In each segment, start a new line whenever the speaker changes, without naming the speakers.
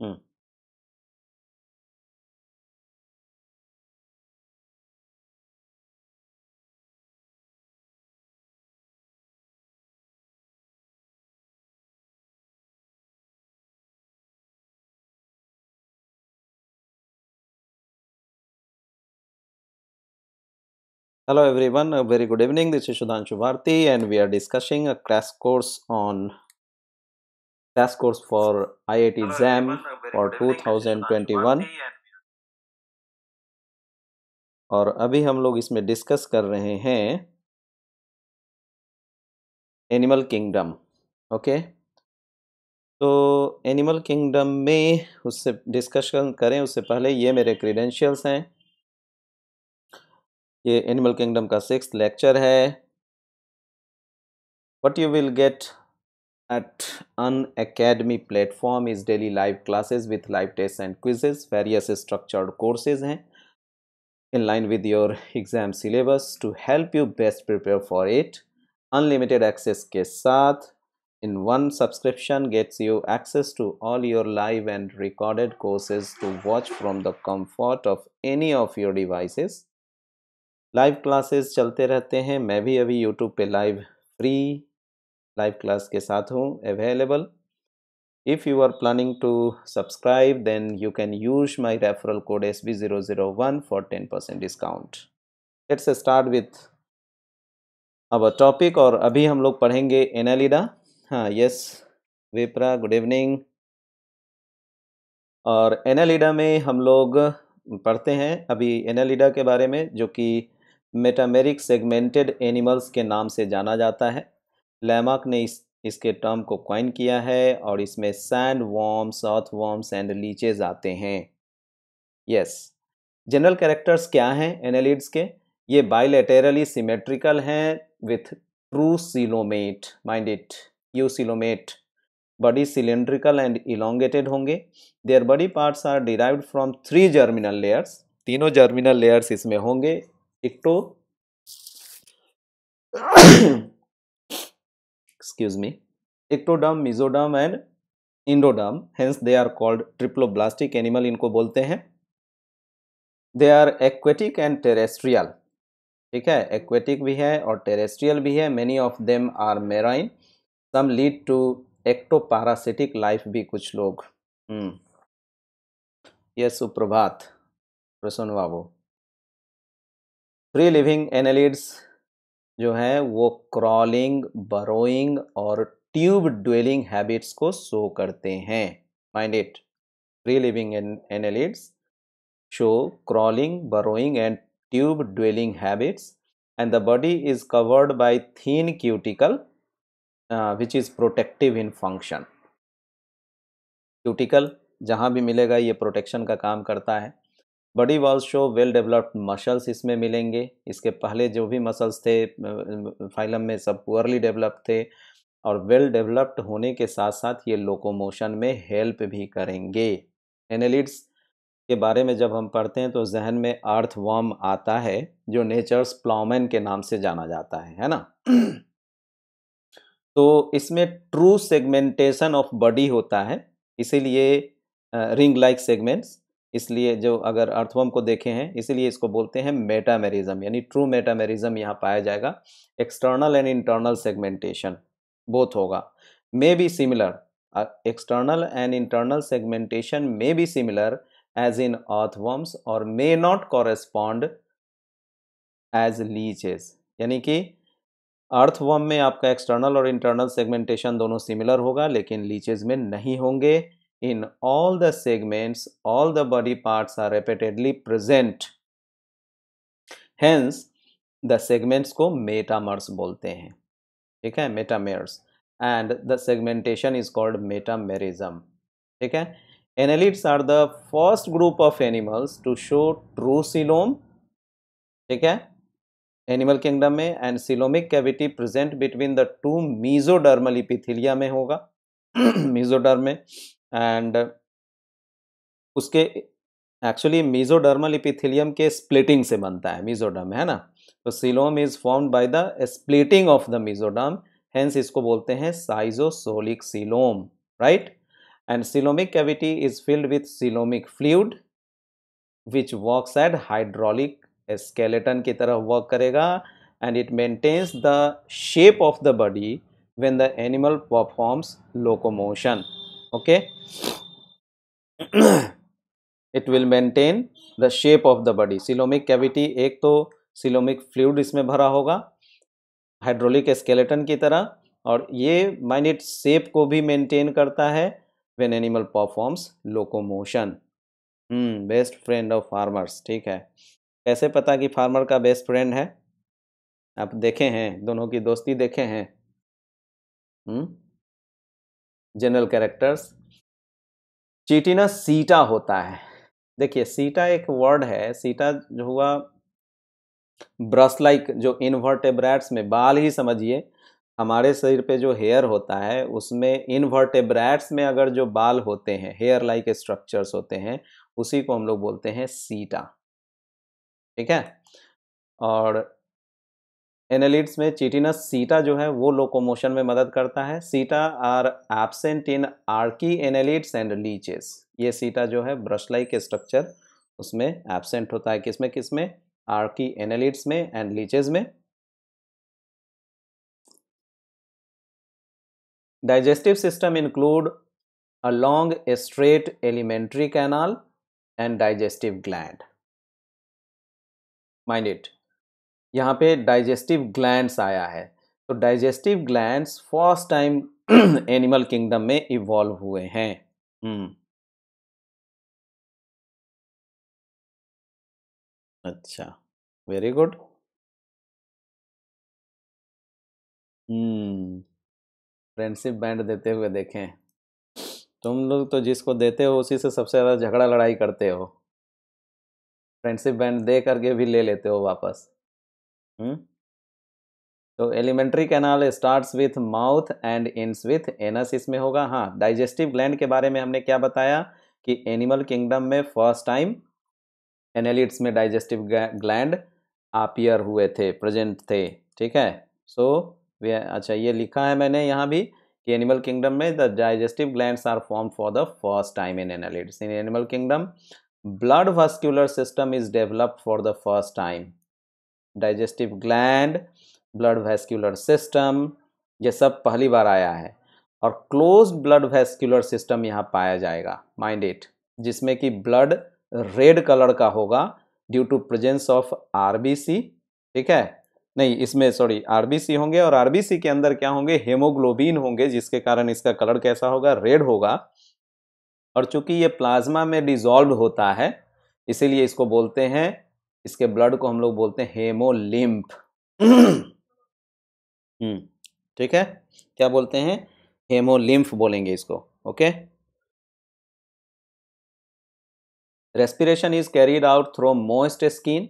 mm Hello everyone, a very good evening. This is Sudhanshu
Bharti and we are discussing a crash course on task course for IIT uh, exam for 2021
और अभी हम लोग इसमें discuss कर रहे हैं animal kingdom okay तो
animal kingdom में उससे डिस्कशन करें उससे पहले ये मेरे क्रीडेंशियल्स हैं ये एनिमल किंगडम का सिक्स लेक्चर है what you will get at an academy platform is daily live classes with live tests and quizzes various structured courses hain in line with your exam syllabus to help you best prepare for it unlimited access ke sath in one subscription gets you access to all your live and recorded courses to watch from the comfort of any of your devices live classes चलते रहते हैं मैं भी अभी YouTube पे live free live class के साथ हूँ available if you are planning to subscribe then you can use my referral code S B zero zero one for ten percent discount let's start with our topic और अभी हम लोग पढ़ेंगे Annelida हाँ yes Vipra good evening और Annelida में हम लोग पढ़ते हैं अभी एनालिडा के बारे में जो कि मेटामेरिक सेगमेंटेड एनिमल्स के नाम से जाना जाता है लैमार्क ने इस इसके टर्म को क्वाइन किया है और इसमें sand worm south worms and leeches आते हैं यस जनरल कैरेक्टर्स क्या हैं एनालिड्स के ये बाइलेटेरली सिमेट्रिकल हैं with true coelomate mind it you coelomate body cylindrical and elongated होंगे their body parts are derived from three germinal layers तीनों germinal layers इसमें होंगे ecto excuse me ectoderm mesoderm and endoderm hence they are called triploblastic animal इनको बोलते हैं they are aquatic and terrestrial ठीक है aquatic भी है और टेरेस्ट्रियल भी है many of them are marine some lead to ectoparasitic life भी कुछ लोग हम्म। ये सुप्रभात प्रसन्न बाबू फ्री लिविंग एनालिड्स जो है वो क्रॉलिंग बरोइंग और ट्यूब ड्वेलिंग हैबिट्स को शो करते हैं mind it free living annelids show crawling burrowing and tube dwelling habits and the body is covered by thin cuticle which is protective in function cuticle जहाँ भी मिलेगा ये protection का काम करता है body walls show well developed muscles इसमें मिलेंगे इसके पहले जो भी मसल्स थे फाइलम में सब पुअरली डेवलप थे और वेल डेवलप्ड होने के साथ साथ ये लोकोमोशन में हेल्प भी करेंगे एनेलिट्स के बारे में जब हम पढ़ते हैं तो जहन में अर्थ वॉर्म आता है जो नेचर्स प्लॉमेन के नाम से जाना जाता है है ना तो इसमें ट्रू सेगमेंटेशन ऑफ बॉडी होता है इसीलिए रिंग लाइक सेगमेंट्स इसलिए जो अगर अर्थवम को देखे हैं इसीलिए इसको बोलते हैं मेटामेरिज्म यानी ट्रू मेटामेरिज्म यहाँ पाया जाएगा external and internal segmentation both होगा may be similar external and internal segmentation may be similar as in earthworms और may not correspond as leeches यानी कि अर्थवम में आपका एक्सटर्नल और इंटरनल सेगमेंटेशन दोनों सिमिलर होगा लेकिन लीचेज में नहीं होंगे in all the segments, all the body parts are repeatedly present. Hence, the segments ko metamers bolte hain theek hai metamers and the segmentation is called metamerism. theek hai Annelids are the first group of animals to show true coelom. theek hai animal kingdom में and coelomic cavity present between the two mesodermal epithelia में होगा mesoderm में and उसके actually mesodermal epithelium के splitting से बनता है mesoderm है ना तो coelom is formed by the splitting of the mesoderm hence इसको बोलते हैं schizocoelic coelom right and coelomic cavity is filled with coelomic fluid which work at hydraulic skeleton की तरह वर्क करेगा and it maintains the shape of the body when the animal performs locomotion okay it will maintain the shape of the body coelomic cavity एक तो coelomic fluid इसमें भरा होगा hydraulic skeleton की तरह और ये माइनिट सेप को भी मेंटेन करता है when animal performs locomotion best friend of farmers ठीक है कैसे पता कि फार्मर का बेस्ट फ्रेंड है आप देखे हैं दोनों की दोस्ती देखे हैं हम्म जनरल कैरेक्टर्स चीटिना सीटा होता है देखिए सीटा एक वर्ड है सीटा जो हुआ ब्रश लाइक जो इनवर्टेब्रैट्स में बाल ही समझिए हमारे शरीर पे जो हेयर होता है उसमें इनवर्टेब्रैट्स में अगर जो बाल होते हैं हेयर लाइक स्ट्रक्चर्स होते हैं उसी को हम लोग बोलते हैं सीटा ठीक है और एनालिट्स में चिटिनस सीटा जो है वो लोकोमोशन में मदद करता है setae are absent in archiannelids and leeches ये सीटा जो है ब्रशलाई के स्ट्रक्चर उसमें एबसेंट होता है
किसमें किसमें आर्की एनालिट्स में एंड लीचेस में digestive system include a
long straight alimentary canal and digestive gland mind it यहाँ पे डाइजेस्टिव ग्लैंड्स आया है तो digestive glands first time animal kingdom में इवॉल्व हुए हैं
हम्म। अच्छा very good hmm friendship band देते हुए देखें तुम
लोग तो जिसको देते हो उसी से सबसे ज़्यादा झगड़ा लड़ाई करते हो फ्रेंडशिप बैंड दे करके भी ले लेते हो वापस तो alimentary canal starts with mouth and ends with anus इसमें होगा हाँ डाइजेस्टिव ग्लैंड के बारे में हमने क्या बताया कि एनिमल किंगडम में फर्स्ट टाइम एनेलिट्स में डाइजेस्टिव ग्लैंड आपियर हुए थे प्रेजेंट थे ठीक है सो so, अच्छा ये लिखा है मैंने यहाँ भी कि एनिमल किंगडम में the digestive gland are form for the first time in annelids in animal kingdom blood vascular system is developed for the first time digestive gland blood vascular system ये सब पहली बार आया है और क्लोज ब्लड वैस्क्यूलर सिस्टम यहाँ पाया जाएगा mind it जिसमें कि ब्लड रेड कलर का होगा due to presence of RBC ठीक है नहीं इसमें सॉरी आरबीसी होंगे और आरबीसी के अंदर क्या होंगे हेमोग्लोबिन होंगे जिसके कारण इसका कलर कैसा होगा रेड होगा और चूंकि ये प्लाज्मा में डिजॉल्व होता है इसीलिए इसको बोलते हैं इसके ब्लड को हम लोग बोलते हैं हेमोलिम्फ हम्म, ठीक है क्या बोलते हैं हेमोलिम्फ बोलेंगे इसको okay respiration is carried out through most skin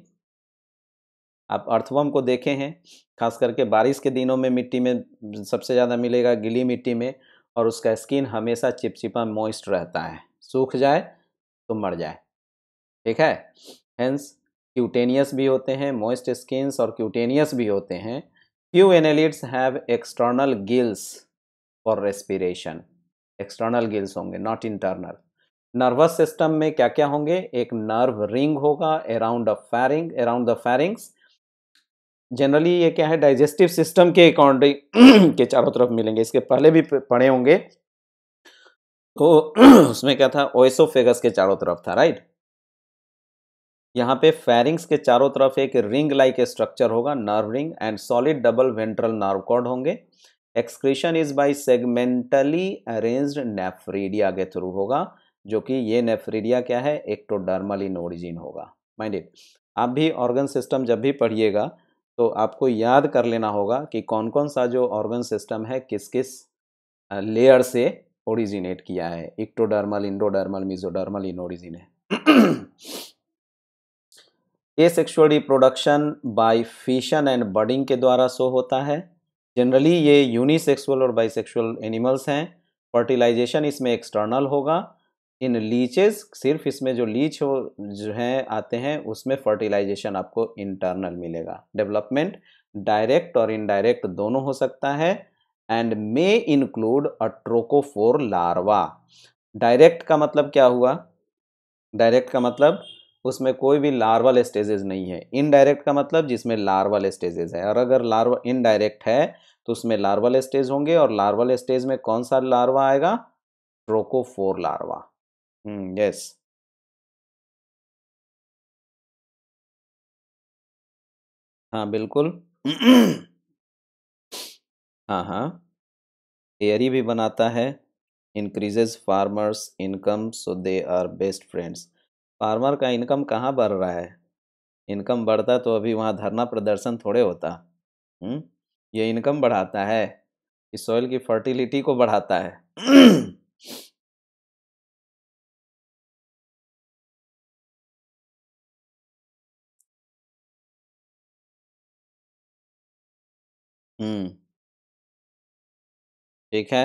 आप अर्थवम को देखे हैं खास करके बारिश के दिनों में मिट्टी में सबसे ज़्यादा मिलेगा गिली मिट्टी में और उसका स्किन हमेशा चिपचिपा मॉइस्ट रहता है सूख जाए तो मर जाए ठीक है हेंस क्यूटेनियस भी होते हैं मोइस्ट स्किन्स और क्यूटेनियस भी होते हैं few annelids have external gills for respiration external gills होंगे नॉट इंटरनल नर्वस सिस्टम में क्या क्या होंगे एक नर्व रिंग होगा around pharynx around the pharynx generally ये क्या है डाइजेस्टिव सिस्टम के अकाउंट्री के चारों तरफ मिलेंगे इसके पहले भी पढ़े होंगे तो उसमें क्या था ओएसोफेगस के चारों तरफ था राइट right? यहाँ पे फेरिंग्स के चारों तरफ एक रिंग लाइक स्ट्रक्चर होगा nerve ring and solid double ventral nerve cord होंगे excretion is by segmentally arranged nephridia के थ्रू होगा जो कि ये नेफ्रीडिया क्या है एक्टोडर्मल इन ओरिजिन होगा माइंडेड आप भी ऑर्गन सिस्टम जब भी पढ़िएगा तो आपको याद कर लेना होगा कि कौन कौन सा जो ऑर्गन सिस्टम है किस किस लेयर से ओरिजिनेट किया है ectodermal endodermal mesodermal in origin है asexual reproduction by fission and budding के द्वारा शो होता है जनरली ये यूनिसेक्सुअल और बाइसेक्सुअल एनिमल्स हैं फर्टिलाइजेशन इसमें एक्सटर्नल होगा इन लीचेस सिर्फ इसमें जो लीच हो जो हैं आते हैं उसमें फर्टिलाइजेशन आपको इंटरनल मिलेगा डेवलपमेंट डायरेक्ट और इनडायरेक्ट दोनों हो सकता है and may include a trochophore larva direct का मतलब क्या हुआ डायरेक्ट का मतलब उसमें कोई भी लार्वल स्टेजेस नहीं है इनडायरेक्ट का मतलब जिसमें लार्वल स्टेजेस है और अगर लार्वा इनडायरेक्ट है तो उसमें लार्वल स्टेज होंगे और लार्वल स्टेज में कौन सा लार्वा आएगा ट्रोकोफोर
लार्वा यस हाँ बिल्कुल हाँ हाँ एयरी भी बनाता है increases farmers
income so they are best friends farmer का इनकम कहाँ बढ़ रहा है इनकम बढ़ता तो अभी वहाँ धरना प्रदर्शन थोड़े होता हम्म ये इनकम
बढ़ाता है इस सॉइल की फर्टिलिटी को बढ़ाता है हम्म ठीक है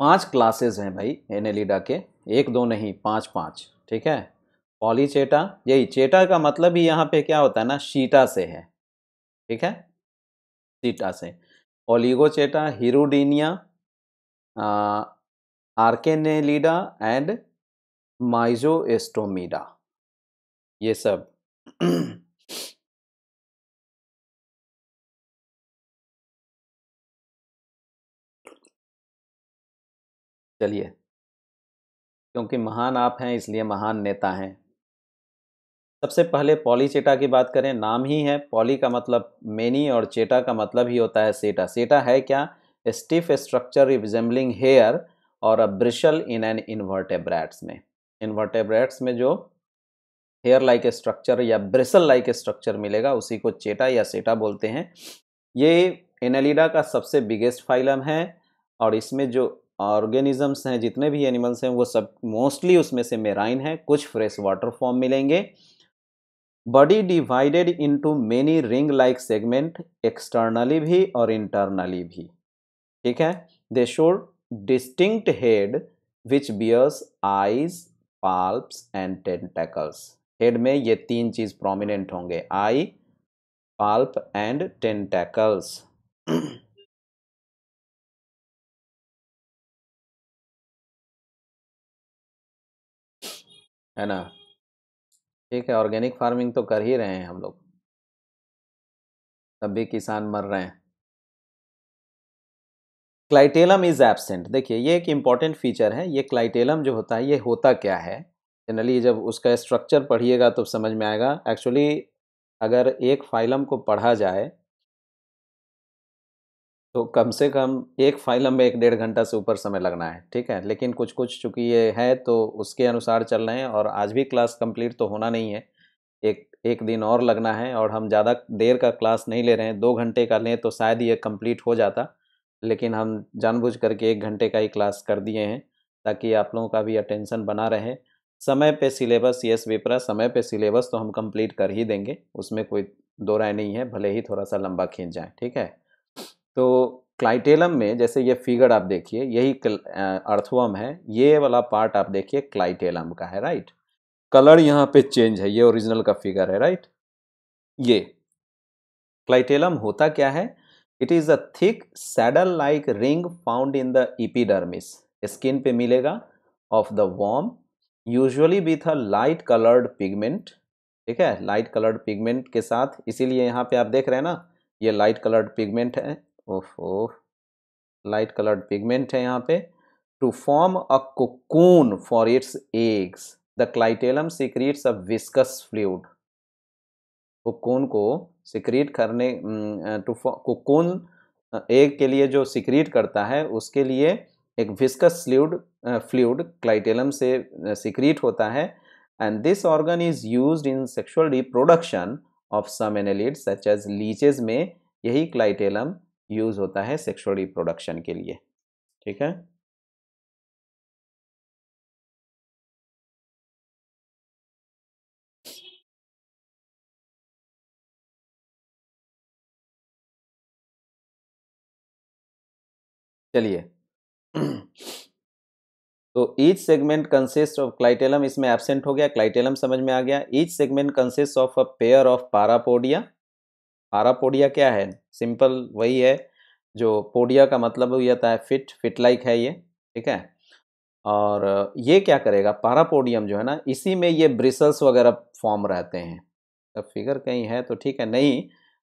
पांच क्लासेस हैं भाई एनेलिडा के एक दो नहीं
पांच पांच ठीक है पॉलीचेटा यही चेटा का मतलब ही यहाँ पे क्या होता है ना शीटा से है ठीक है सीटा से ओलिगोचेटा हिरोडीनिया आर्केनेलिडा एंड
माइजोएस्टोमीडा ये सब चलिए क्योंकि महान आप हैं इसलिए महान नेता हैं सबसे पहले पॉली चेटा की बात करें नाम
ही है पॉली का मतलब मेनी और चेटा का मतलब ही होता है सेटा सेटा है क्या स्टिफ स्ट्रक्चर रिजेम्बलिंग हेयर और अ ब्रिशल इन एन इन्वर्टेब्रैट्स में इन्वर्टेब्रैट्स में जो हेयर लाइक स्ट्रक्चर या ब्रिसल लाइक स्ट्रक्चर मिलेगा उसी को चेटा या सेटा बोलते हैं ये एनालिडा का सबसे बिगेस्ट फाइलम है और इसमें जो ऑर्गेनिजम्स हैं जितने भी एनिमल्स हैं वो सब मोस्टली उसमें से मेराइन है कुछ फ्रेश वाटर फॉर्म मिलेंगे body divided into many ring like segment externally भी और इंटरनली भी ठीक है they show distinct head which bears eyes palps and tentacles head में ये तीन चीज़ प्रोमिनेंट होंगे आई
पाल्प एंड टेंटेकल्स है ना ठीक है ऑर्गेनिक फार्मिंग तो कर ही रहे हैं हम लोग तब भी किसान मर रहे हैं
क्लाइटेलम इज एबसेंट देखिए ये एक इम्पॉर्टेंट फीचर है ये क्लाइटेलम जो होता है ये होता क्या है जनरली जब उसका स्ट्रक्चर पढ़िएगा तो समझ में आएगा एक्चुअली अगर एक फाइलम को पढ़ा जाए तो कम से कम एक फाइल हमें एक डेढ़ घंटा से ऊपर समय लगना है ठीक है लेकिन कुछ कुछ चूँकि ये है तो उसके अनुसार चल रहे हैं और आज भी क्लास कंप्लीट तो होना नहीं है एक एक दिन और लगना है और हम ज़्यादा देर का क्लास नहीं ले रहे हैं दो घंटे का लें तो शायद ये कंप्लीट हो जाता लेकिन हम जानबूझ करके एक घंटे का ही क्लास कर दिए हैं ताकि आप लोगों का भी अटेंशन बना रहे समय पे सिलेबस यस विपरा समय पे सिलेबस तो हम कंप्लीट कर ही देंगे उसमें कोई दो राय नहीं है भले ही थोड़ा सा लंबा खींच जाए ठीक है तो क्लाइटेलम में जैसे ये फिगर आप देखिए यही अर्थवम है ये वाला पार्ट आप देखिए क्लाइटेलम का है राइट कलर यहाँ पे चेंज है ये ओरिजिनल का फिगर है राइट ये क्लाइटेलम होता क्या है it is a thick saddle like ring found in the epidermis skin पे मिलेगा of the worm usually with a light coloured pigment ठीक है लाइट कलर्ड पिगमेंट के साथ इसीलिए यहाँ पे आप देख रहे हैं ना ये लाइट कलर्ड पिगमेंट है of of light coloured pigment है यहाँ पे to form a cocoon for its eggs the clitellum secretes a viscous fluid cocoon को सिक्रीट करने टू कोकून एग के लिए जो सिक्रीट करता है उसके लिए एक विस्कस फ्लूड फ्लूड क्लाइटेलम से सिक्रीट होता है and this organ is use in sexual reproduction of some annelids such as leeches में यही क्लाइटेलम यूज होता है सेक्सुअल रिप्रोडक्शन
के लिए ठीक है चलिए तो each segment consist of
clitellum इसमें एबसेंट हो गया क्लाइटेलम समझ में आ गया each segment consist of a pair of parapodia podia क्या है सिंपल वही है जो पोडिया का मतलब ये जाता है फिट फिट लाइक है ये ठीक है और ये क्या करेगा पारापोडियम जो है ना इसी में ये ब्रिसल्स वगैरह फॉर्म रहते हैं तो फिगर कहीं है तो ठीक है नहीं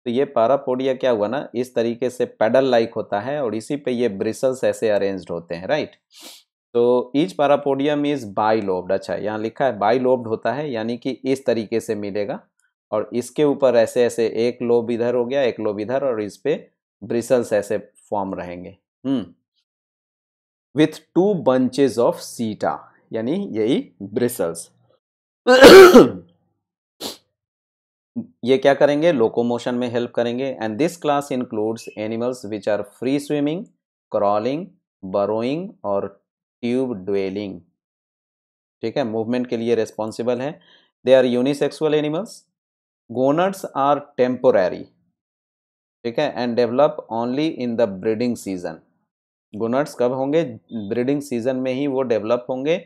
तो ये पारापोडिया क्या हुआ ना इस तरीके से पेडल लाइक होता है और इसी पे ये ब्रिसल्स ऐसे अरेंज्ड होते हैं राइट तो each parapodium is bilobed अच्छा यहाँ लिखा है बाई लोब्ड होता है यानी कि इस तरीके से मिलेगा और इसके ऊपर ऐसे ऐसे एक लोब इधर हो गया एक लोब इधर और इस पे ब्रिसल्स ऐसे फॉर्म रहेंगे hmm with two bunches of setae यानी यही ब्रिसल्स ये क्या करेंगे लोकोमोशन में हेल्प करेंगे and this class includes animals which are free swimming crawling burrowing और ट्यूब ड्वेलिंग ठीक है मूवमेंट के लिए रेस्पॉन्सिबल है they are unisexual animals gonads are temporary ठीक है and develop only in the breeding season gonads कब होंगे ब्रीडिंग सीजन में ही वो डेवलप होंगे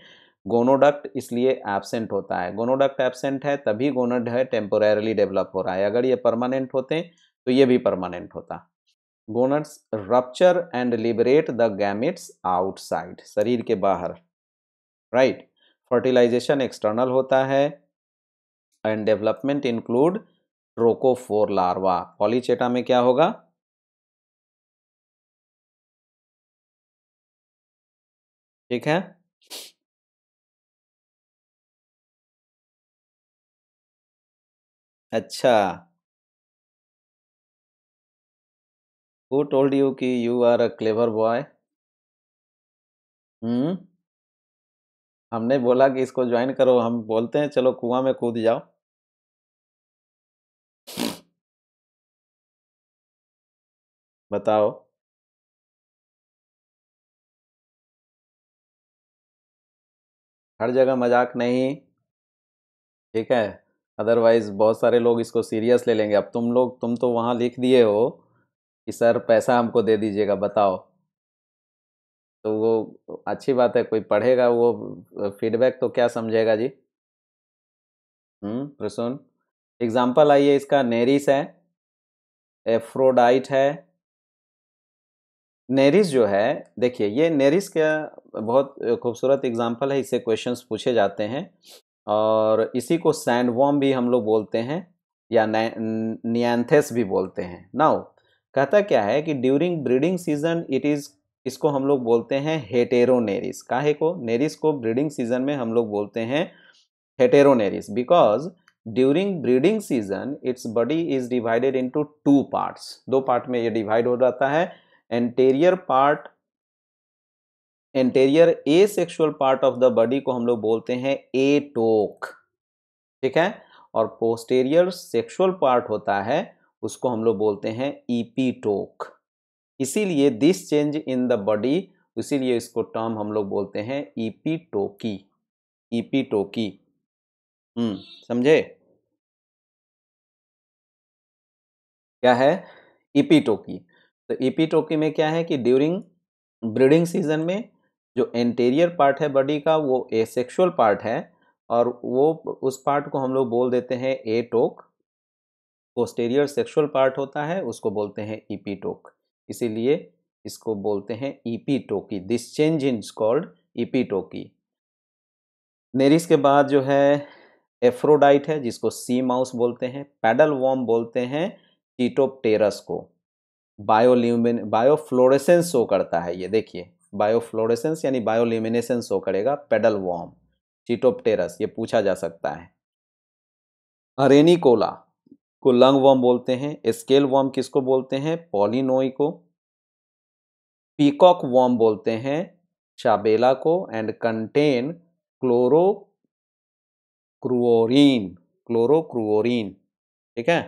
गोनोडक्ट इसलिए एबसेंट होता है गोनोडक्ट एबसेंट है तभी गोनड है टेम्पोरेली डेवलप हो रहा है अगर ये परमानेंट होते तो ये भी परमानेंट होता gonads rupture and liberate the gametes outside शरीर के बाहर राइट फर्टिलाइजेशन एक्सटर्नल होता है and development include trochophore
larva Polychaeta में क्या होगा ठीक है अच्छा हु टोल्ड यू कि you are a clever boy hmm हमने बोला कि इसको ज्वाइन करो हम बोलते हैं चलो कुआं में कूद जाओ बताओ हर जगह मजाक नहीं ठीक है अदरवाइज़ बहुत सारे लोग इसको सीरियस ले लेंगे अब
तुम लोग तुम तो वहाँ लिख दिए हो कि सर पैसा हमको दे दीजिएगा बताओ तो वो अच्छी बात है कोई पढ़ेगा वो फीडबैक तो क्या समझेगा जी हम्म, प्रसून एग्ज़ाम्पल आइए इसका नेरिस है एफ्रोडाइट है नेरिस जो है देखिए ये नेरिस का बहुत खूबसूरत एग्जाम्पल है इससे क्वेश्चंस पूछे जाते हैं और इसी को सैंडवॉम भी हम लोग बोलते हैं या नियंथेस भी बोलते हैं नाउ कहता क्या है कि during breeding season it is इसको हम लोग बोलते हैं हेटेरोनेरिस काहे को नेरिस को ब्रीडिंग सीजन में हम लोग बोलते हैं heteronereis because during breeding season its body is divided into two parts दो पार्ट में ये डिवाइड हो जाता है anterior part anterior asexual part of the body को हम लोग बोलते हैं ए टोक ठीक है और पोस्टेरियर सेक्सुअल पार्ट होता है उसको हम लोग बोलते हैं ईपी टोक इसीलिए this change in the body इसीलिए इसको टर्म हम लोग बोलते हैं ईपी टोकी ईपी
टोकी हम्म समझे क्या है ईपी टोकी तो एपीटोपी e में क्या है कि ड्यूरिंग
ब्रीडिंग सीजन में जो एंटेरियर पार्ट है बॉडी का वो एसेक्सुअल पार्ट है और वो उस पार्ट को हम लोग बोल देते हैं atoke posterior sexual part होता है उसको बोलते हैं ईपी e टोक इसीलिए इसको बोलते हैं epitoky this change in called epitoky nereis के बाद जो है एफ्रोडाइट है जिसको सी माउस बोलते हैं पैडल वॉम बोलते हैं टीटोपटेरस को बायोल्यूमिन बायोफ्लोरेसेंस शो करता है ये देखिए बायोफ्लोरेसेंस यानी बायोल्यूमिनेशन शो करेगा पेडल वॉर्म चिटोपटेरस ये पूछा जा सकता है अरेनी कोला को लंग वॉर्म बोलते हैं स्केल वॉर्म किसको बोलते हैं पॉलिनोई को पीकॉक वॉर्म बोलते हैं चाबेला को एंड कंटेन क्लोरो
क्रूओरिन ठीक है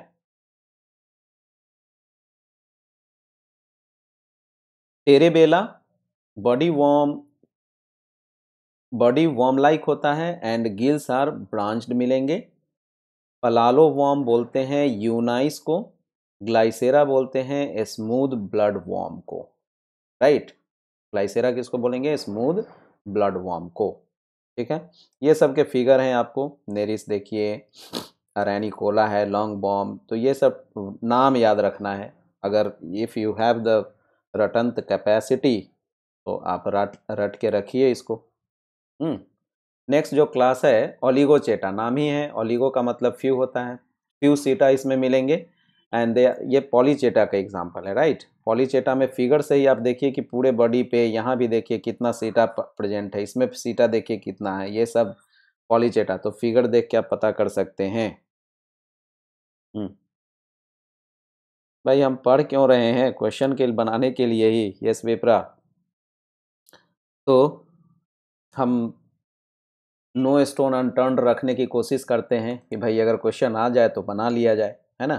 arabella body worm body worm like होता है
एंड गिल्स आर ब्रांच्ड मिलेंगे पलालो वॉर्म बोलते हैं यूनाइस को ग्लाइसेरा बोलते हैं स्मूथ ब्लड वॉर्म को राइट ग्लाइसेरा किसको बोलेंगे स्मूथ ब्लड वॉर्म को ठीक है ये सब के फिगर हैं आपको नेरिस देखिए कोला है लॉन्ग बॉम तो ये सब नाम याद रखना है अगर इफ़ यू हैव द रटंत कैपेसिटी तो आप रट रट के रखिए इसको नेक्स्ट हम्म, जो क्लास है ओलिगोचेटा नाम ही है ओलिगो का मतलब फ्यू होता है फ्यू सीटा इसमें मिलेंगे एंड दे ये पॉलीचेटा का एग्जाम्पल है राइट पॉलीचेटा में फिगर से ही आप देखिए कि पूरे बॉडी पे यहाँ भी देखिए कितना सीटा प्रेजेंट है इसमें सीटा देखिए कितना है ये सब पॉलीचेटा तो फिगर देख के आप पता कर सकते हैं हम्म, भाई हम पढ़ क्यों रहे हैं क्वेश्चन के बनाने के लिए ही यस वेपरा तो हम नो स्टोन अनटर्न रखने की कोशिश करते हैं कि भाई अगर क्वेश्चन आ जाए तो बना लिया जाए है ना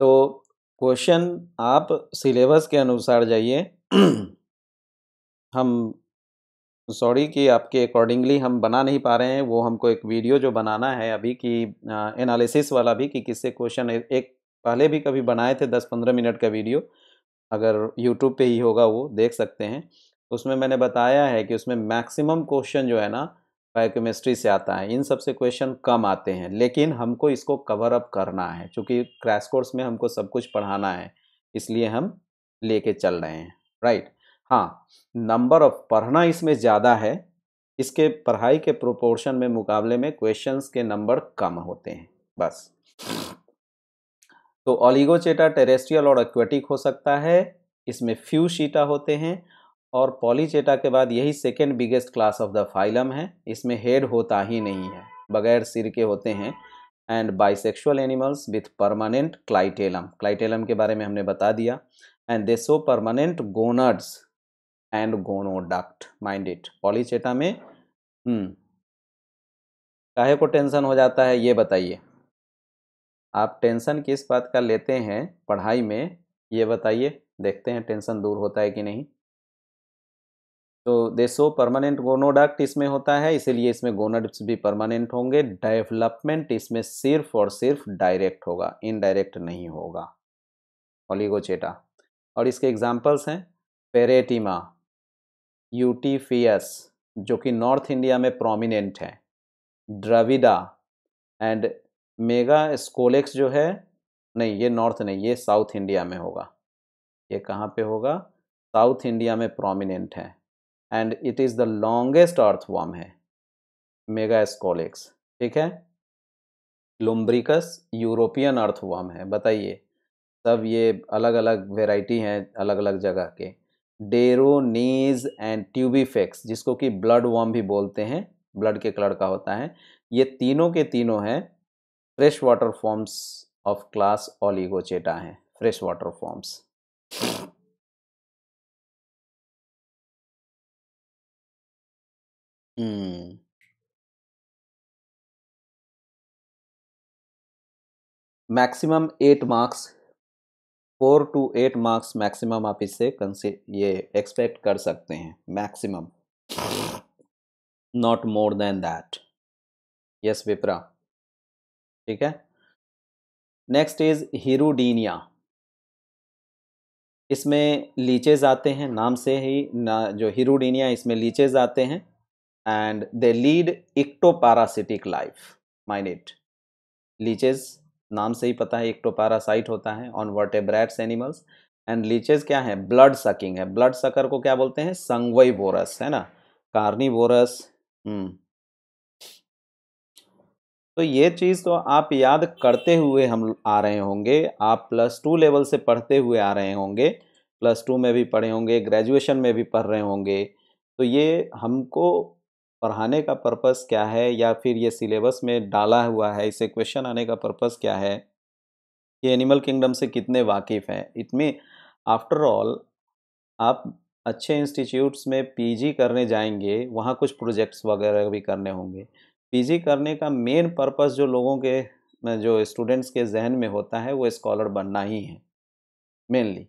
तो क्वेश्चन आप सिलेबस के अनुसार जाइए हम सॉरी कि आपके अकॉर्डिंगली हम बना नहीं पा रहे हैं वो हमको एक वीडियो जो बनाना है अभी कि एनालिसिस वाला भी कि किससे क्वेश्चन एक पहले भी कभी बनाए थे दस पंद्रह मिनट का वीडियो अगर यूट्यूब पे ही होगा वो देख सकते हैं उसमें मैंने बताया है कि उसमें मैक्सिमम क्वेश्चन जो है ना बायोकेमिस्ट्री से आता है इन सबसे क्वेश्चन कम आते हैं लेकिन हमको इसको कवर अप करना है क्योंकि क्रैश कोर्स में हमको सब कुछ पढ़ाना है इसलिए हम लेके चल रहे हैं राइट हाँ नंबर ऑफ पढ़ना इसमें ज़्यादा है इसके पढ़ाई के प्रोपोर्शन में मुकाबले में क्वेश्चंस के नंबर कम होते हैं बस तो ऑलिगोचेटा टेरेस्ट्रियल और एक्वेटिक हो सकता है इसमें फ्यू शीटा होते हैं और पॉलीचेटा के बाद यही second biggest class of the phylum है इसमें हेड होता ही नहीं है बगैर सिर के होते हैं and bisexual animals with permanent clitellum clitellum के बारे में हमने बता दिया and they so permanent gonads and gonoduct mind it polychaeta में हम्म, काहे को टेंशन हो जाता है ये बताइए आप टेंशन किस बात का लेते हैं पढ़ाई में ये बताइए देखते हैं टेंशन दूर होता है कि नहीं तो देसो परमानेंट गोनोडक्ट इसमें होता है इसीलिए इसमें गोनोड्स भी परमानेंट होंगे डेवलपमेंट इसमें सिर्फ और सिर्फ डायरेक्ट होगा इनडायरेक्ट नहीं होगा ओलिगोचेटा और इसके एग्जाम्पल्स हैं पेरेटिमा यूटीफियस जो कि नॉर्थ इंडिया में प्रोमिनेंट है ड्रविडा एंड मेगा स्कोलेक्स जो है नहीं ये नॉर्थ नहीं ये साउथ इंडिया में होगा ये कहाँ पे होगा साउथ इंडिया में प्रोमिनेंट है and it is the longest worm है मेगा स्कोलेक्स ठीक है लुम्ब्रिकस यूरोपियन वॉर्म है बताइए सब ये अलग अलग वेराइटी हैं अलग अलग जगह के डेरो नीज एंड ट्यूबीफेक्स जिसको कि ब्लड वॉर्म भी बोलते हैं ब्लड के कलर का होता है ये तीनों के तीनों हैं fresh water forms of class
oligochaeta हैं fresh water forms hmm. Maximum eight marks four to eight marks maximum आप इससे कंसे ये
एक्सपेक्ट कर सकते हैं maximum not more than that yes Vipra ठीक है नेक्स्ट इज हीरोडीनिया इसमें लीचेज आते हैं नाम से ही ना जो हीरोडीनिया इसमें लीचेज आते हैं and they lead ectoparasitic life माइनेट लीचेज नाम से ही पता है इक्टोपारासाइट होता है ऑन ब्रैट्स एनिमल्स एंड लीचेज क्या है ब्लड सकिंग है ब्लड सकर को क्या बोलते हैं संगवई बोरस है ना कार्नी हम्म। बोरस तो ये चीज़ तो आप याद करते हुए हम आ रहे होंगे आप प्लस टू लेवल से पढ़ते हुए आ रहे होंगे प्लस टू में भी पढ़े होंगे ग्रेजुएशन में भी पढ़ रहे होंगे तो ये हमको पढ़ाने का पर्पस क्या है या फिर ये सिलेबस में डाला हुआ है इसे क्वेश्चन आने का पर्पस क्या है ये एनिमल किंगडम से कितने वाकिफ़ हैं इतमें आफ्टर ऑल आप अच्छे इंस्टीट्यूट्स में पीजी करने जाएंगे वहाँ कुछ प्रोजेक्ट्स वगैरह भी करने होंगे पीजी करने का मेन पर्पस जो लोगों के जो स्टूडेंट्स के जहन में होता है वो स्कॉलर बनना ही है मेनली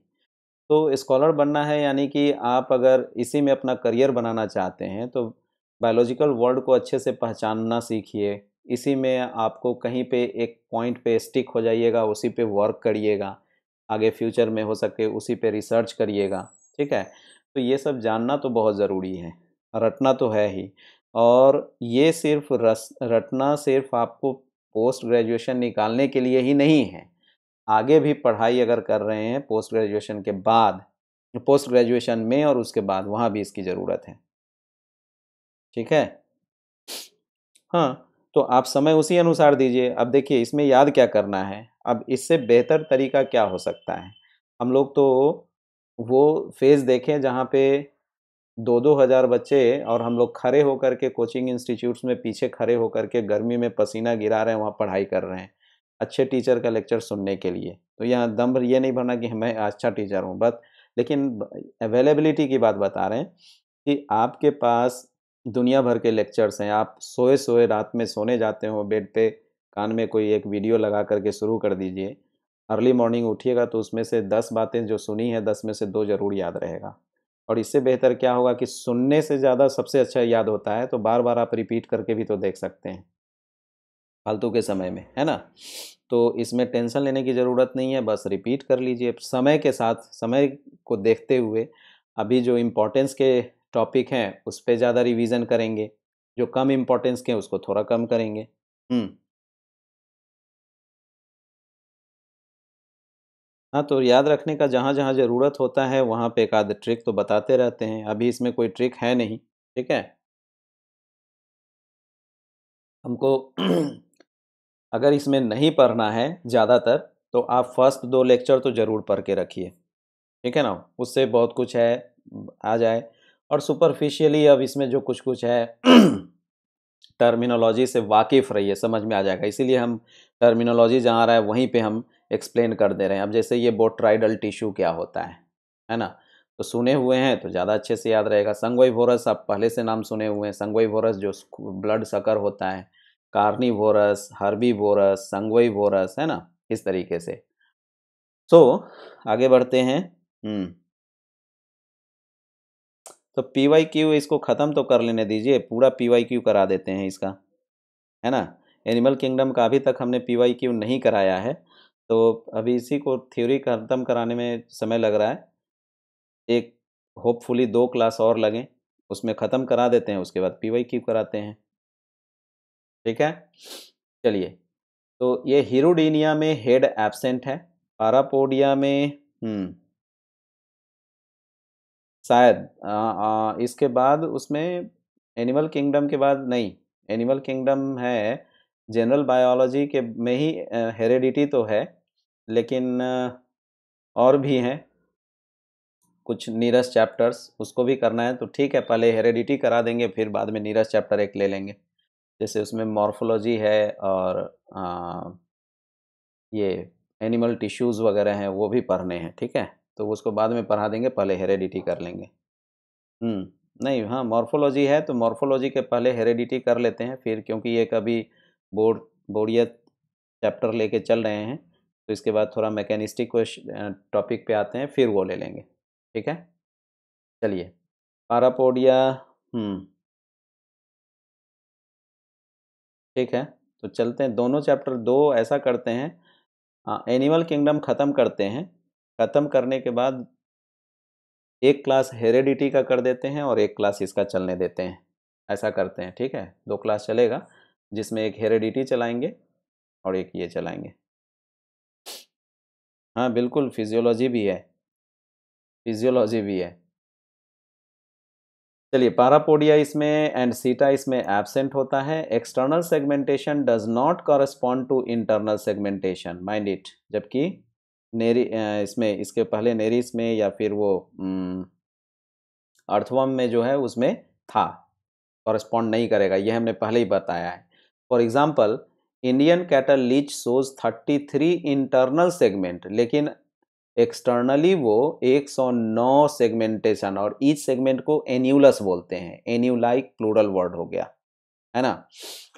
तो स्कॉलर बनना है यानी कि आप अगर इसी में अपना करियर बनाना चाहते हैं तो बायोलॉजिकल वर्ल्ड को अच्छे से पहचानना सीखिए इसी में आपको कहीं पे एक पॉइंट पे स्टिक हो जाइएगा उसी पे वर्क करिएगा आगे फ्यूचर में हो सके उसी पे रिसर्च करिएगा ठीक है तो ये सब जानना तो बहुत ज़रूरी है रटना तो है ही और ये सिर्फ रस रटना सिर्फ आपको पोस्ट ग्रेजुएशन निकालने के लिए ही नहीं है आगे भी पढ़ाई अगर कर रहे हैं पोस्ट ग्रेजुएशन के बाद पोस्ट ग्रेजुएशन में और उसके बाद वहाँ भी इसकी ज़रूरत है ठीक है हाँ तो आप समय उसी अनुसार दीजिए अब देखिए इसमें याद क्या करना है अब इससे बेहतर तरीका क्या हो सकता है हम लोग तो वो फेज़ देखें जहाँ पे दो दो हज़ार बच्चे और हम लोग खड़े होकर के कोचिंग इंस्टीट्यूट्स में पीछे खड़े होकर के गर्मी में पसीना गिरा रहे हैं वहाँ पढ़ाई कर रहे हैं अच्छे टीचर का लेक्चर सुनने के लिए तो यहाँ दम्भ ये नहीं भरना कि मैं अच्छा टीचर हूँ बट लेकिन अवेलेबिलिटी की बात बता रहे हैं कि आपके पास दुनिया भर के लेक्चर्स हैं आप सोए सोए रात में सोने जाते हो बेड पे कान में कोई एक वीडियो लगा करके शुरू कर दीजिए अर्ली मॉर्निंग उठिएगा तो उसमें से दस बातें जो सुनी है दस में से दो ज़रूर याद रहेगा और इससे बेहतर क्या होगा कि सुनने से ज़्यादा सबसे अच्छा याद होता है तो बार बार आप रिपीट करके भी तो देख सकते हैं फालतू के समय में है ना तो इसमें टेंशन लेने की ज़रूरत नहीं है बस रिपीट कर लीजिए समय के साथ समय को देखते हुए अभी जो इम्पोर्टेंस के टॉपिक हैं उस पर ज़्यादा रिविजन करेंगे जो कम इम्पोर्टेंस के हैं उसको थोड़ा कम करेंगे हम्म। हाँ तो याद रखने का जहाँ जहाँ ज़रूरत होता है वहाँ पे एक आध ट्रिक तो बताते रहते हैं अभी इसमें कोई ट्रिक है नहीं ठीक है हमको अगर इसमें नहीं पढ़ना है ज़्यादातर तो आप फर्स्ट दो लेक्चर तो ज़रूर पढ़ के रखिए ठीक है ना उससे बहुत कुछ है आ जाए और सुपरफिशियली अब इसमें जो कुछ कुछ है टर्मिनोलॉजी से वाकिफ़ रहिए समझ में आ जाएगा इसीलिए हम टर्मिनोलॉजी जहाँ आ रहा है वहीं पे हम एक्सप्लेन कर दे रहे हैं अब जैसे ये बोट्राइडल टिश्यू क्या होता है है ना तो सुने हुए हैं तो ज़्यादा अच्छे से याद रहेगा वोरस आप पहले से नाम सुने हुए हैं वोरस जो ब्लड सकर होता है कार्नी हर्बी भोरस संगोई वोरस है ना इस तरीके से सो so, आगे बढ़ते हैं हम्म। तो पी वाई क्यू इसको ख़त्म तो कर लेने दीजिए पूरा पी वाई क्यू करा देते हैं इसका है ना एनिमल किंगडम का अभी तक हमने पी वाई क्यू नहीं कराया है तो अभी इसी को थ्योरी खत्म कराने में समय लग रहा है एक होपफुली दो क्लास और लगें उसमें ख़त्म करा देते हैं उसके बाद पी वाई क्यू कराते हैं ठीक है चलिए तो ये हीरोडीनिया में हेड एब्सेंट है पारापोडिया में हम्म। शायद इसके बाद उसमें एनिमल किंगडम के बाद नहीं एनिमल किंगडम है जनरल बायोलॉजी के में ही हेरिडिटी तो है लेकिन और भी हैं कुछ नीरस चैप्टर्स उसको भी करना है तो ठीक है पहले हेरेडिटी करा देंगे फिर बाद में नीरस चैप्टर एक ले लेंगे जैसे उसमें मॉर्फोलॉजी है और आ, ये एनिमल टिश्यूज़ वगैरह हैं वो भी पढ़ने हैं ठीक है तो उसको बाद में पढ़ा देंगे पहले हेरेडिटी कर लेंगे हम्म, नहीं हाँ मॉर्फोलॉजी है तो मॉर्फोलॉजी के पहले हेरेडिटी कर लेते हैं फिर क्योंकि ये कभी बोर्ड बोर्डियत चैप्टर लेके चल रहे हैं तो इसके बाद थोड़ा मैकेनिस्टिक टॉपिक पे आते हैं फिर वो ले लेंगे ठीक है चलिए पारापोडिया
हम्म।
ठीक है तो चलते हैं दोनों चैप्टर दो ऐसा करते हैं एनिमल किंगडम ख़त्म करते हैं ख़त्म करने के बाद एक क्लास हेरेडिटी का कर देते हैं और एक क्लास इसका चलने देते हैं ऐसा करते हैं ठीक है दो क्लास चलेगा जिसमें एक हेरेडिटी चलाएंगे और एक ये चलाएंगे हाँ बिल्कुल फिजियोलॉजी भी है फिजियोलॉजी भी है चलिए पारापोडिया इसमें एंड सीटा इसमें एबसेंट होता है external segmentation does not correspond to internal segmentation mind it जबकि नेरी इसमें इसके पहले नेरिस में या फिर वो अर्थवम में जो है उसमें था कॉरस्पॉन्ड नहीं करेगा ये हमने पहले ही बताया है for example Indian cattle leech thirty 33 internal segment लेकिन एक्सटर्नली वो 109 सेगमेंटेशन और ईच सेगमेंट को एन्यूलस बोलते हैं एन्यूलाइक प्लूरल वर्ड हो गया है ना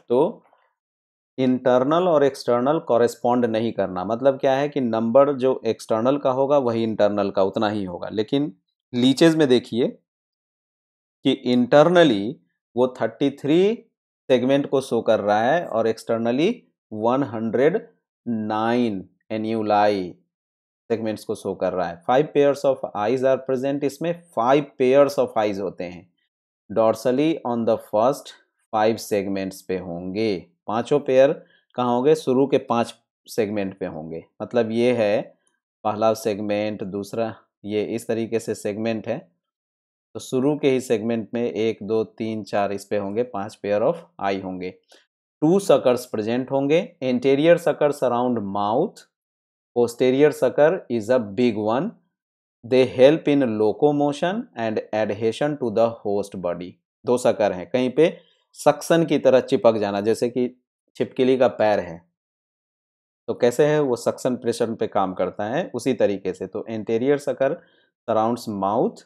तो इंटरनल और एक्सटर्नल कॉरेस्पॉन्ड नहीं करना मतलब क्या है कि नंबर जो एक्सटर्नल का होगा वही इंटरनल का उतना ही होगा लेकिन लीचेज में देखिए कि इंटरनली वो थर्टी थ्री सेगमेंट को शो कर रहा है और एक्सटर्नली 109 एन्यूलाई सेगमेंट्स को शो कर रहा है five pairs of eyes are present इसमें फाइव पेयर्स ऑफ आइज होते हैं dorsally on the first five segments पे होंगे पांचों पेयर कहाँ होंगे शुरू के पांच सेगमेंट पे होंगे मतलब ये है पहला सेगमेंट दूसरा ये इस तरीके से सेगमेंट है तो शुरू के ही सेगमेंट में एक दो तीन चार इस पे होंगे पांच पेयर ऑफ आई होंगे टू सकर्स प्रेजेंट होंगे anterior sucker around mouth posterior sucker is a big one they help in locomotion and adhesion to the host body दो सकर हैं कहीं पे सक्सन की तरह चिपक जाना जैसे कि छिपकली का पैर है तो कैसे है वो सक्सन प्रेशर पे काम करता है उसी तरीके से तो एंटेरियर सकर सराउंड माउथ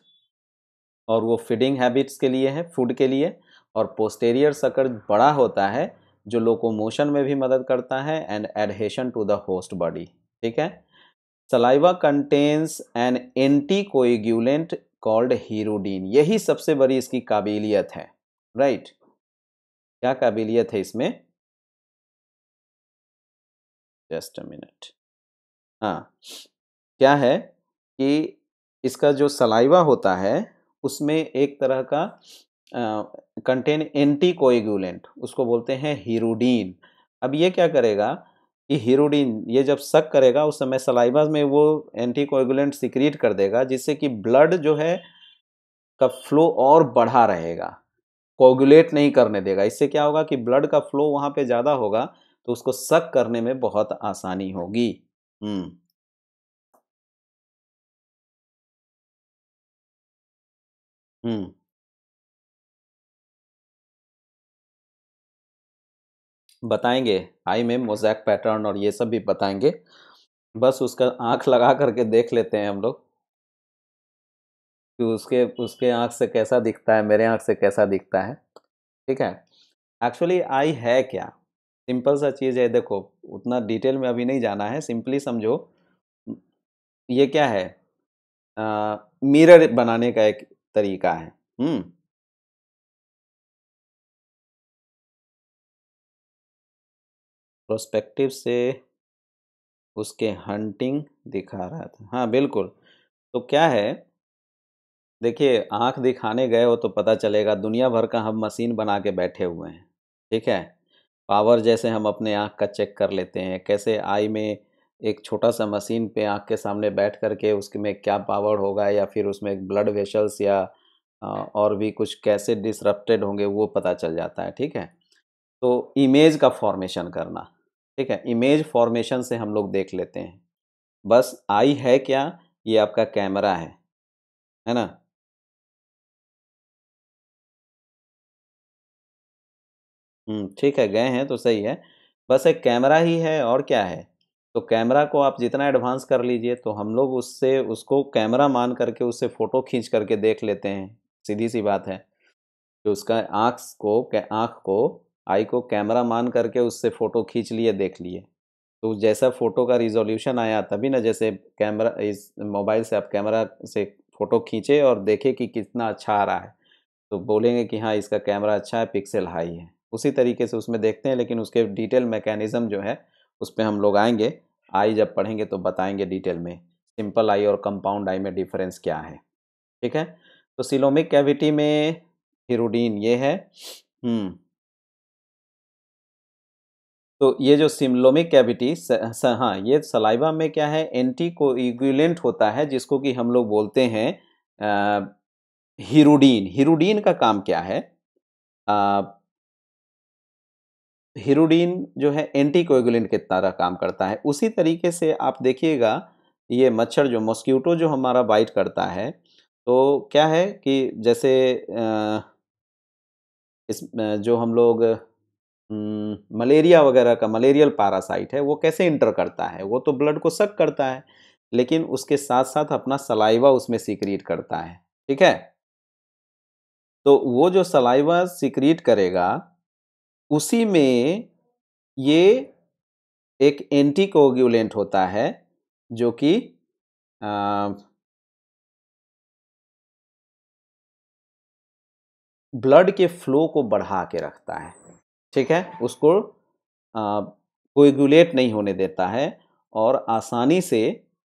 और वो फीडिंग हैबिट्स के लिए है फूड के लिए और पोस्टेरियर सकर बड़ा होता है जो लोकोमोशन में भी मदद करता है and adhesion to the host body ठीक है saliva contains an anticoagulant called hirudin यही सबसे बड़ी इसकी काबिलियत है राइट right? क्या काबिलियत है
इसमें जस्ट अ मिनट हाँ क्या है कि इसका जो सलाइवा होता है
उसमें एक तरह का कंटेन एंटी कोएगुलेंट उसको बोलते हैं हीरोडीन अब ये क्या करेगा कि हीरोडीन ये जब सक करेगा उस समय सलाइबा में वो एंटी कोएगुलेंट सिक्रीट कर देगा जिससे कि ब्लड जो है का फ्लो और बढ़ा रहेगा कोगुलेट नहीं करने देगा इससे क्या होगा कि ब्लड का
फ्लो वहाँ पे ज़्यादा होगा तो उसको सक करने में बहुत आसानी होगी हम्म। हम्म। बताएंगे आई में मोजैक पैटर्न और ये सब भी बताएंगे बस
उसका आँख लगा करके देख लेते हैं हम लोग। कि उसके उसके आँख से कैसा दिखता है, मेरे आँख से कैसा दिखता है, ठीक है? एक्चुअली आई है क्या? सिंपल सा चीज़ है देखो, उतना डिटेल में अभी नहीं जाना है, सिंपली समझो
ये क्या है? मिरर बनाने का एक तरीका है हम्म प्रोस्पेक्टिव से उसके हंटिंग
दिखा रहा था हाँ बिल्कुल तो क्या है देखिए आंख दिखाने गए हो तो पता चलेगा दुनिया भर का हम मशीन बना के बैठे हुए हैं ठीक है पावर जैसे हम अपने आंख का चेक कर लेते हैं कैसे आई में एक छोटा सा मशीन पे आँख के सामने बैठ करके उसके में क्या पावर होगा या फिर उसमें ब्लड वेशल्स या और भी कुछ कैसे डिसरप्टेड होंगे वो पता चल जाता है ठीक है तो इमेज का फॉर्मेशन करना ठीक है इमेज फॉर्मेशन से हम लोग देख लेते हैं
बस आई है क्या ये आपका कैमरा है है ना हम्म, ठीक है गए हैं तो सही है बस एक कैमरा ही है और क्या है तो कैमरा को आप जितना
एडवांस कर लीजिए तो हम लोग उससे उसको कैमरा मान करके उससे फ़ोटो खींच करके देख लेते हैं सीधी सी बात है कि उसका आँख को आँख को आई को कैमरा मान करके उससे फ़ोटो खींच लिए देख लिए तो जैसा फ़ोटो का रिजोल्यूशन आया तभी ना जैसे कैमरा इस मोबाइल से आप कैमरा से फ़ोटो खींचे और देखे कि कितना अच्छा आ रहा है तो बोलेंगे कि हाँ इसका कैमरा अच्छा है पिक्सल हाई है उसी तरीके से उसमें देखते हैं लेकिन उसके डिटेल मैकेनिज़म जो है उस पर हम लोग आएंगे आई जब पढ़ेंगे तो बताएंगे डिटेल में सिंपल आई और कंपाउंड आई में डिफरेंस क्या है ठीक है तो सिलोमिक कैविटी में हिरोडीन ये है हम्म। तो ये जो सिमलोमिक कैविटी हाँ ये सलाइवा में क्या है एंटी कोइगुलेंट होता है जिसको कि हम लोग बोलते हैं हीरोडीन हीरोडीन का काम क्या है आ, हिरोडीन जो है एंटी कोगुलेंट की तरह काम करता है उसी तरीके से आप देखिएगा ये मच्छर जो मॉस्क्यूटो जो हमारा बाइट करता है तो क्या है कि जैसे इस जो हम लोग मलेरिया वगैरह का मलेरियल पारासाइट है वो कैसे इंटर करता है वो तो ब्लड को सक करता है लेकिन उसके साथ साथ अपना सलाइवा उसमें सीक्रीट करता है ठीक है तो वो जो सलाइवा सीक्रीट करेगा उसी
में ये एक एंटी होता है जो कि ब्लड के फ्लो को बढ़ा के रखता है ठीक है
उसको कोगुलेट नहीं होने देता है और आसानी से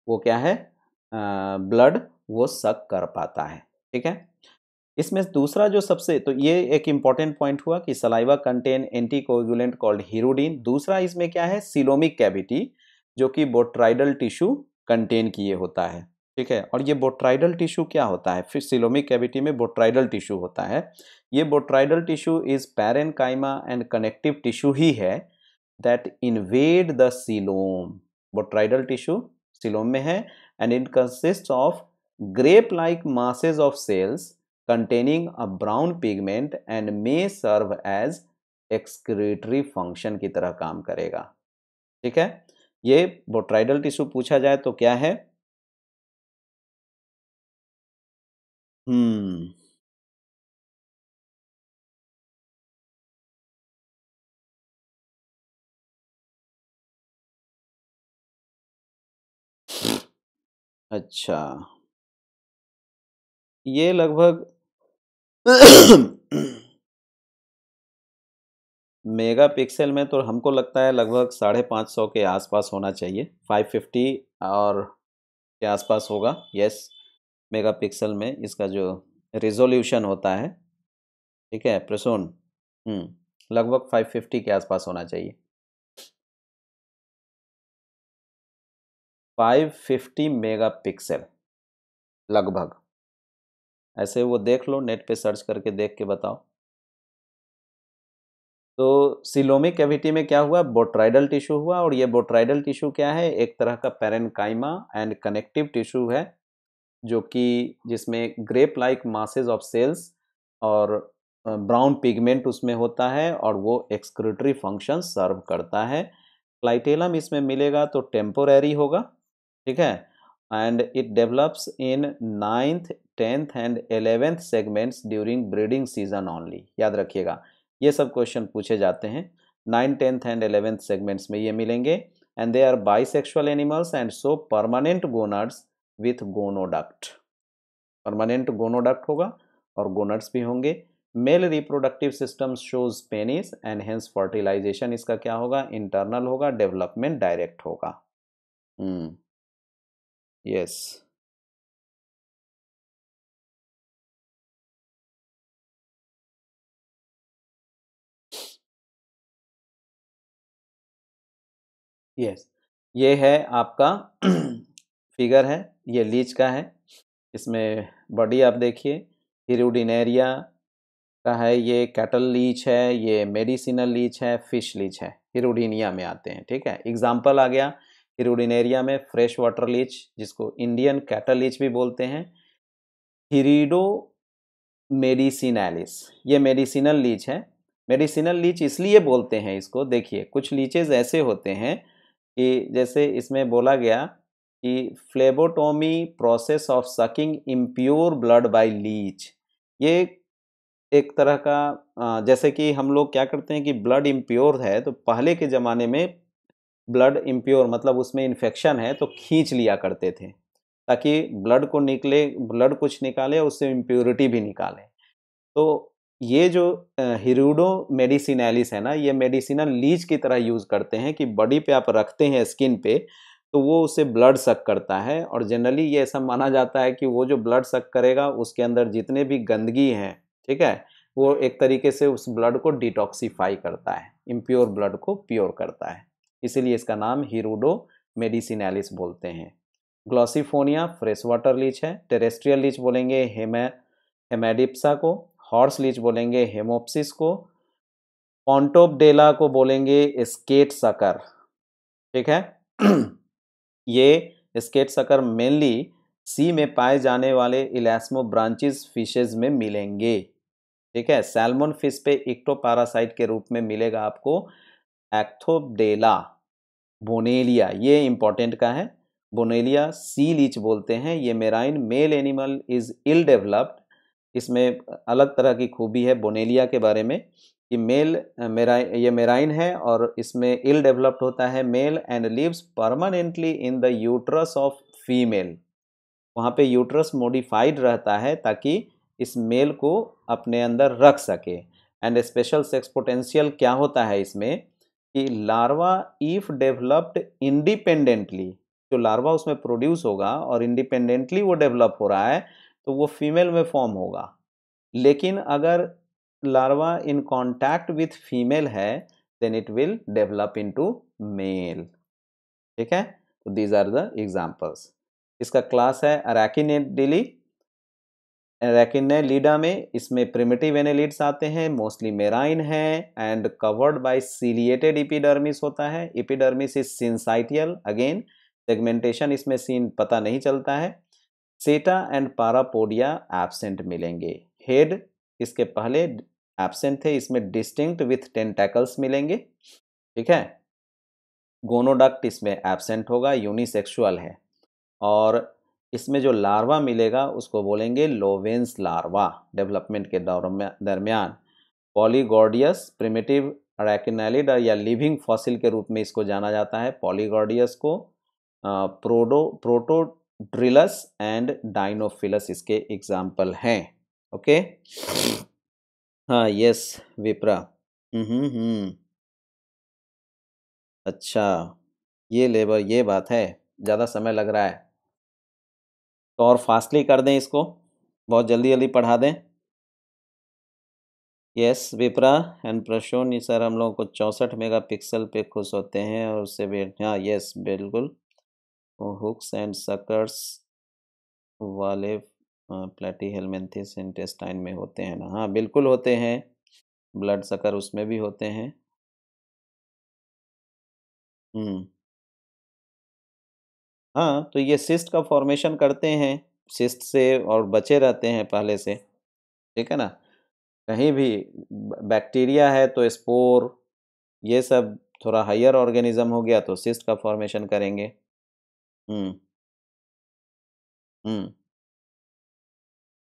वो क्या है ब्लड वो सक कर पाता है ठीक है इसमें दूसरा जो सबसे तो ये एक इम्पॉर्टेंट पॉइंट हुआ कि saliva contain anticoagulant called hirudin दूसरा इसमें क्या है सिलोमिक कैविटी जो कि बोट्राइडल टिश्यू कंटेन किए होता है ठीक है और ये बोट्राइडल टिश्यू क्या होता है फिर सिलोमिक कैविटी में बोट्राइडल टिश्यू होता है ये बोट्राइडल टिश्यू इज पैरन एंड कनेक्टिव टिश्यू ही है that invade the coelom botryoidal tissue coelom में है and it consist of grape like masses of cells containing a brown pigment and may serve as excretory function की तरह काम करेगा ठीक है ये बोट्राइडल टिश्यू पूछा जाए
तो क्या है हम्म अच्छा ये लगभग
मेगापिक्सल में तो हमको लगता है लगभग साढ़े पाँच सौ के आसपास होना चाहिए फाइव फिफ्टी और के आसपास होगा यस मेगापिक्सल में इसका जो
रिजोल्यूशन होता है ठीक है प्रसून हम्म, लगभग फ़ाइव फिफ्टी के आसपास होना चाहिए फाइव मेगा पिक्सल लगभग ऐसे वो देख
लो नेट पे सर्च करके देख के बताओ तो सिलोमिक कैविटी में क्या हुआ बोट्राइडल टिश्यू हुआ और ये बोट्राइडल टिश्यू क्या है एक तरह का पेरेनकाइमा एंड कनेक्टिव टिश्यू है जो कि जिसमें grape like masses of cells और ब्राउन पिगमेंट उसमें होता है और वो एक्सक्रिटरी फंक्शन सर्व करता है क्लाइटेलम इसमें मिलेगा तो टेम्पोरेरी होगा ठीक है and it develops in ninth tenth and eleventh segments during breeding season only याद रखिएगा ये सब क्वेश्चन पूछे जाते हैं nine tenth and eleventh segments में ये मिलेंगे and they are bisexual animals and so permanent gonads with gonoduct permanent gonoduct होगा और गोनर्स भी होंगे male reproductive system shows penis and hence fertilization
इसका क्या होगा इंटरनल होगा डेवलपमेंट डायरेक्ट होगा यस hmm. yes. यस ये है आपका
फिगर है ये लीच का है इसमें बॉडी आप देखिए हिरुडिनेरिया का है ये कैटल लीच है ये मेडिसिनल लीच है फिश लीच है हिरुडिनिया में आते हैं ठीक है एग्जाम्पल आ गया हिरुडिनेरिया में फ्रेश वाटर लीच जिसको इंडियन कैटल लीच भी बोलते हैं हिरीडो मेडिसिनलिस ये मेडिसिनल लीच है मेडिसिनल लीच इसलिए बोलते हैं इसको देखिए कुछ लीचेज ऐसे होते हैं कि जैसे इसमें बोला गया कि phlebotomy process of sucking impure blood by leech ये एक तरह का जैसे कि हम लोग क्या करते हैं कि ब्लड इम्प्योर है तो पहले के ज़माने में ब्लड इम्प्योर मतलब उसमें इन्फेक्शन है तो खींच लिया करते थे ताकि ब्लड को निकले ब्लड कुछ निकाले उससे इम्प्योरिटी भी निकाले तो ये जो हिरूडो मेडिसिनैलिस है ना ये मेडिसिनल लीज की तरह यूज़ करते हैं कि बॉडी पे आप रखते हैं स्किन पे तो वो उसे ब्लड सक करता है और जनरली ये ऐसा माना जाता है कि वो जो ब्लड सक करेगा उसके अंदर जितने भी गंदगी हैं ठीक है वो एक तरीके से उस ब्लड को डिटॉक्सीफाई करता है इम्प्योर ब्लड को प्योर करता है इसीलिए इसका नाम हिरूडो मेडिसिनैलिस बोलते हैं ग्लॉसिफोनिया फ्रेश वाटर लीच है टेरेस्ट्रियल लीच बोलेंगे हेमे हेमेडिप्सा को हॉर्स लीच बोलेंगे हेमोप्सिस को पॉन्टोपडेला को बोलेंगे स्केट सकर ठीक है ये स्केट सकर मेनली सी में पाए जाने वाले इलास्मो ब्रांचिस फिशेज में मिलेंगे ठीक है सैलमोन फिश पे इक्टो पैरासाइट के रूप में मिलेगा आपको एक्थोपडेला बोनेलिया ये इंपॉर्टेंट का है बोनेलिया सी लीच बोलते हैं ये marine male animal is ill developed इसमें अलग तरह की खूबी है बोनेलिया के बारे में कि मेल मेरा ये मेराइन है और इसमें इल डेवलप्ड होता है male and lives permanently in the uterus of female वहाँ पे यूट्रस मॉडिफाइड रहता है ताकि इस मेल को अपने अंदर रख सके एंड स्पेशल सेक्स पोटेंशियल क्या होता है इसमें कि लार्वा इफ डेवलप्ड इंडिपेंडेंटली जो लार्वा उसमें प्रोड्यूस होगा और इंडिपेंडेंटली वो डेवलप हो रहा है तो वो फीमेल में फॉर्म होगा लेकिन अगर larva in contact with female है then it will develop into male ठीक है तो दीज आर द एग्जाम्पल्स इसका क्लास है डिली अरेकिन लीडा में इसमें प्रिमेटिव एनेलिड्स आते हैं मोस्टली मेराइन है and covered by ciliated epidermis होता है epidermis is syncytial again segmentation इसमें सीन पता नहीं चलता है सेटा एंड पारापोडिया एबसेंट मिलेंगे हेड इसके पहले एबसेंट थे इसमें डिस्टिंक्ट विथ टेंटैकल्स मिलेंगे ठीक है गोनोडक्ट इसमें एबसेंट होगा यूनिसेक्सुअल है और इसमें जो लार्वा मिलेगा उसको बोलेंगे लोवेंस लार्वा डेवलपमेंट के दरमियान पॉलीगॉर्डियस प्रिमेटिव रैकिनलिड या लिविंग फॉसिल के रूप में इसको जाना जाता है पॉलीगॉर्डियस को प्रोडो प्रोटो ड्रिलस एंड डाइनोफिलस इसके एग्जाम्पल हैं ओके हाँ यस विप्रा
हम्म, हम्म
अच्छा ये लेबर ये बात है ज़्यादा समय लग रहा है तो और फास्टली कर दें इसको बहुत जल्दी जल्दी पढ़ा दें यस विप्रा एंड प्रशोन सर हम लोगों को चौंसठ मेगापिक्सल पे खुश होते हैं और उससे हाँ यस बिल्कुल हुक्स एंड सकर्स वाले प्लेटी हेलमेंथिस इंटेस्टाइन
में होते हैं ना हाँ बिल्कुल होते हैं ब्लड सकर उसमें भी होते हैं हम्म। हाँ
तो ये सिस्ट का फॉर्मेशन करते हैं सिस्ट से और बचे रहते हैं पहले से ठीक है ना कहीं भी बैक्टीरिया है तो स्पोर ये सब थोड़ा हायर ऑर्गेनिज्म हो गया तो सिस्ट का फॉर्मेशन करेंगे हुँ। हम्म, हम्म।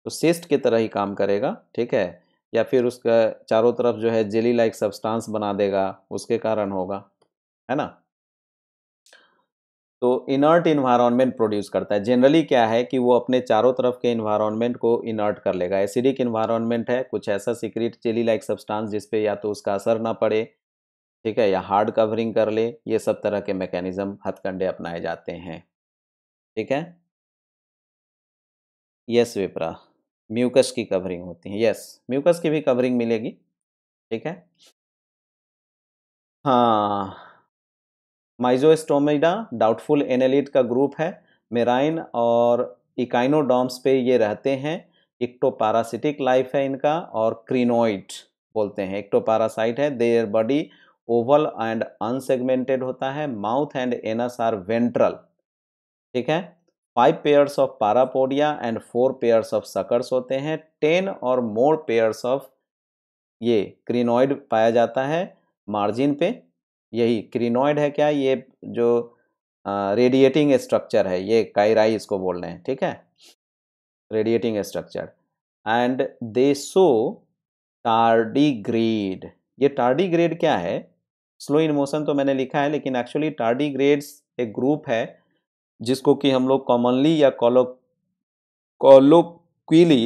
तो सेस्ट की तरह ही काम करेगा, ठीक है? या फिर उसका चारों तरफ जो है जेली लाइक सब्सटेंस बना देगा, उसके कारण होगा, है ना? तो इनर्ट इन्वायरमेंट प्रोड्यूस करता है। जनरली क्या है कि वो अपने चारों तरफ के इन्वायरमेंट को इनर्ट कर लेगा। एसिडिक इन्वायरमेंट है, कुछ ऐसा सीक्रेट जेली लाइक सब्सटेंस जिस पे या तो उसका असर ना पड़े, ठीक है? या हार्ड कवरिंग कर ले, ये सब तरह के मैकेनिज़्म हथकंडे अपनाए जाते हैं।
ठीक है यस विप्रा म्यूकस की कवरिंग होती है यस म्यूकस की भी कवरिंग मिलेगी ठीक है
हाँ माइजोस्टोमिडा डाउटफुल एनेलिड का ग्रुप है मेराइन और इकाइनोडॉम्स पे ये रहते हैं इक्टोपारासिटिक लाइफ है इनका और क्रीनोइड बोलते हैं इक्टोपारासाइट है their body oval and unsegmented होता है mouth and anus are ventral ठीक है five pairs of parapodia and four pairs of suckers होते हैं टेन और मोर पेयर्स ऑफ ये क्रीनॉइड पाया जाता है मार्जिन पे यही क्रीनॉइड है क्या ये जो रेडिएटिंग स्ट्रक्चर है ये काइराई इसको बोल रहे हैं ठीक है radiating structure and they so tardigrade ये टार्डीग्रेड क्या है स्लो इन मोशन तो मैंने लिखा है लेकिन एक्चुअली टार्डीग्रेड्स एक ग्रुप है जिसको कि हम लोग कॉमनली या कॉलो कॉलोक्विली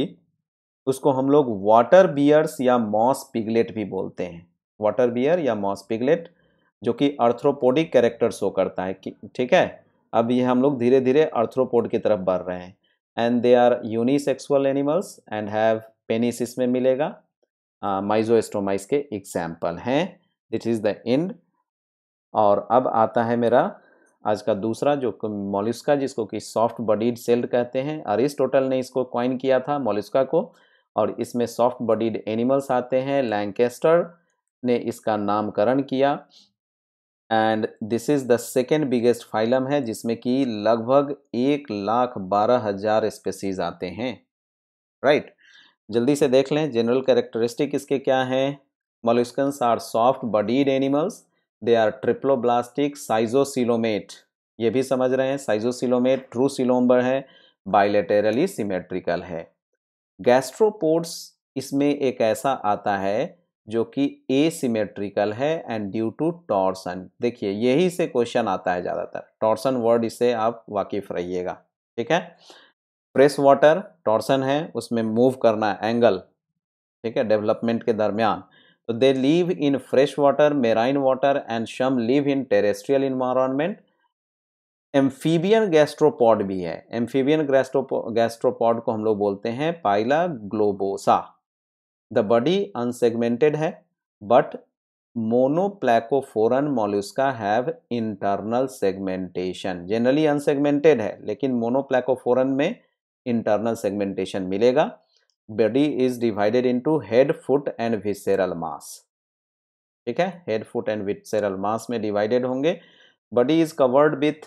उसको हम लोग वाटर बियर्स या मॉस पिगलेट भी बोलते हैं वाटर बियर या मॉस पिगलेट जो कि अर्थ्रोपोडिक कैरेक्टर शो करता है ठीक है अब ये हम लोग धीरे धीरे अर्थ्रोपोड की तरफ बढ़ रहे हैं and they are unisexual animals and have penis इसमें मिलेगा uh, के एग्जाम्पल हैं दिट इज़ द एंड और अब आता है मेरा आज का दूसरा जो मोलिस्का जिसको कि सॉफ्ट बडीड सेल्ड कहते हैं अरिस्टोटल ने इसको क्वाइन किया था मोलिस्का को और इसमें सॉफ्ट बडीड एनिमल्स आते हैं लैंकेस्टर ने इसका नामकरण किया and this is the second biggest phylum है जिसमें कि लगभग एक लाख बारह हज़ार स्पेसीज आते हैं राइट right? जल्दी से देख लें जनरल कैरेक्टरिस्टिक इसके क्या हैं molluscs are soft bodied animals they are triploblastic schizocoelomate ये भी समझ रहे हैं साइजोसिलोमेट ट्रू सिलोम्बर है बाइलेटेरली सिमेट्रिकल है गैस्ट्रोपोड्स इसमें एक ऐसा आता है जो कि ए सीमेट्रिकल है एंड ड्यू टू टॉर्सन देखिए यही से क्वेश्चन आता है ज़्यादातर टॉर्सन वर्ड इससे आप वाकिफ रहिएगा ठीक है प्रेस वाटर टॉर्सन है उसमें मूव करना एंगल ठीक है डेवलपमेंट के दरमियान they live in fresh water marine water and some live in terrestrial environment amphibian gastropod भी है एम्फीबियन गैस्ट्रोपॉड को हम लोग बोलते हैं pila globosa the body unsegmented है but monoplacophoran mollusca have internal segmentation generally unsegmented है लेकिन मोनोप्लैकोफोरन में इंटरनल सेगमेंटेशन मिलेगा body is divided into head foot and visceral mass ठीक है head foot and visceral mass में डिवाइडेड होंगे body is covered with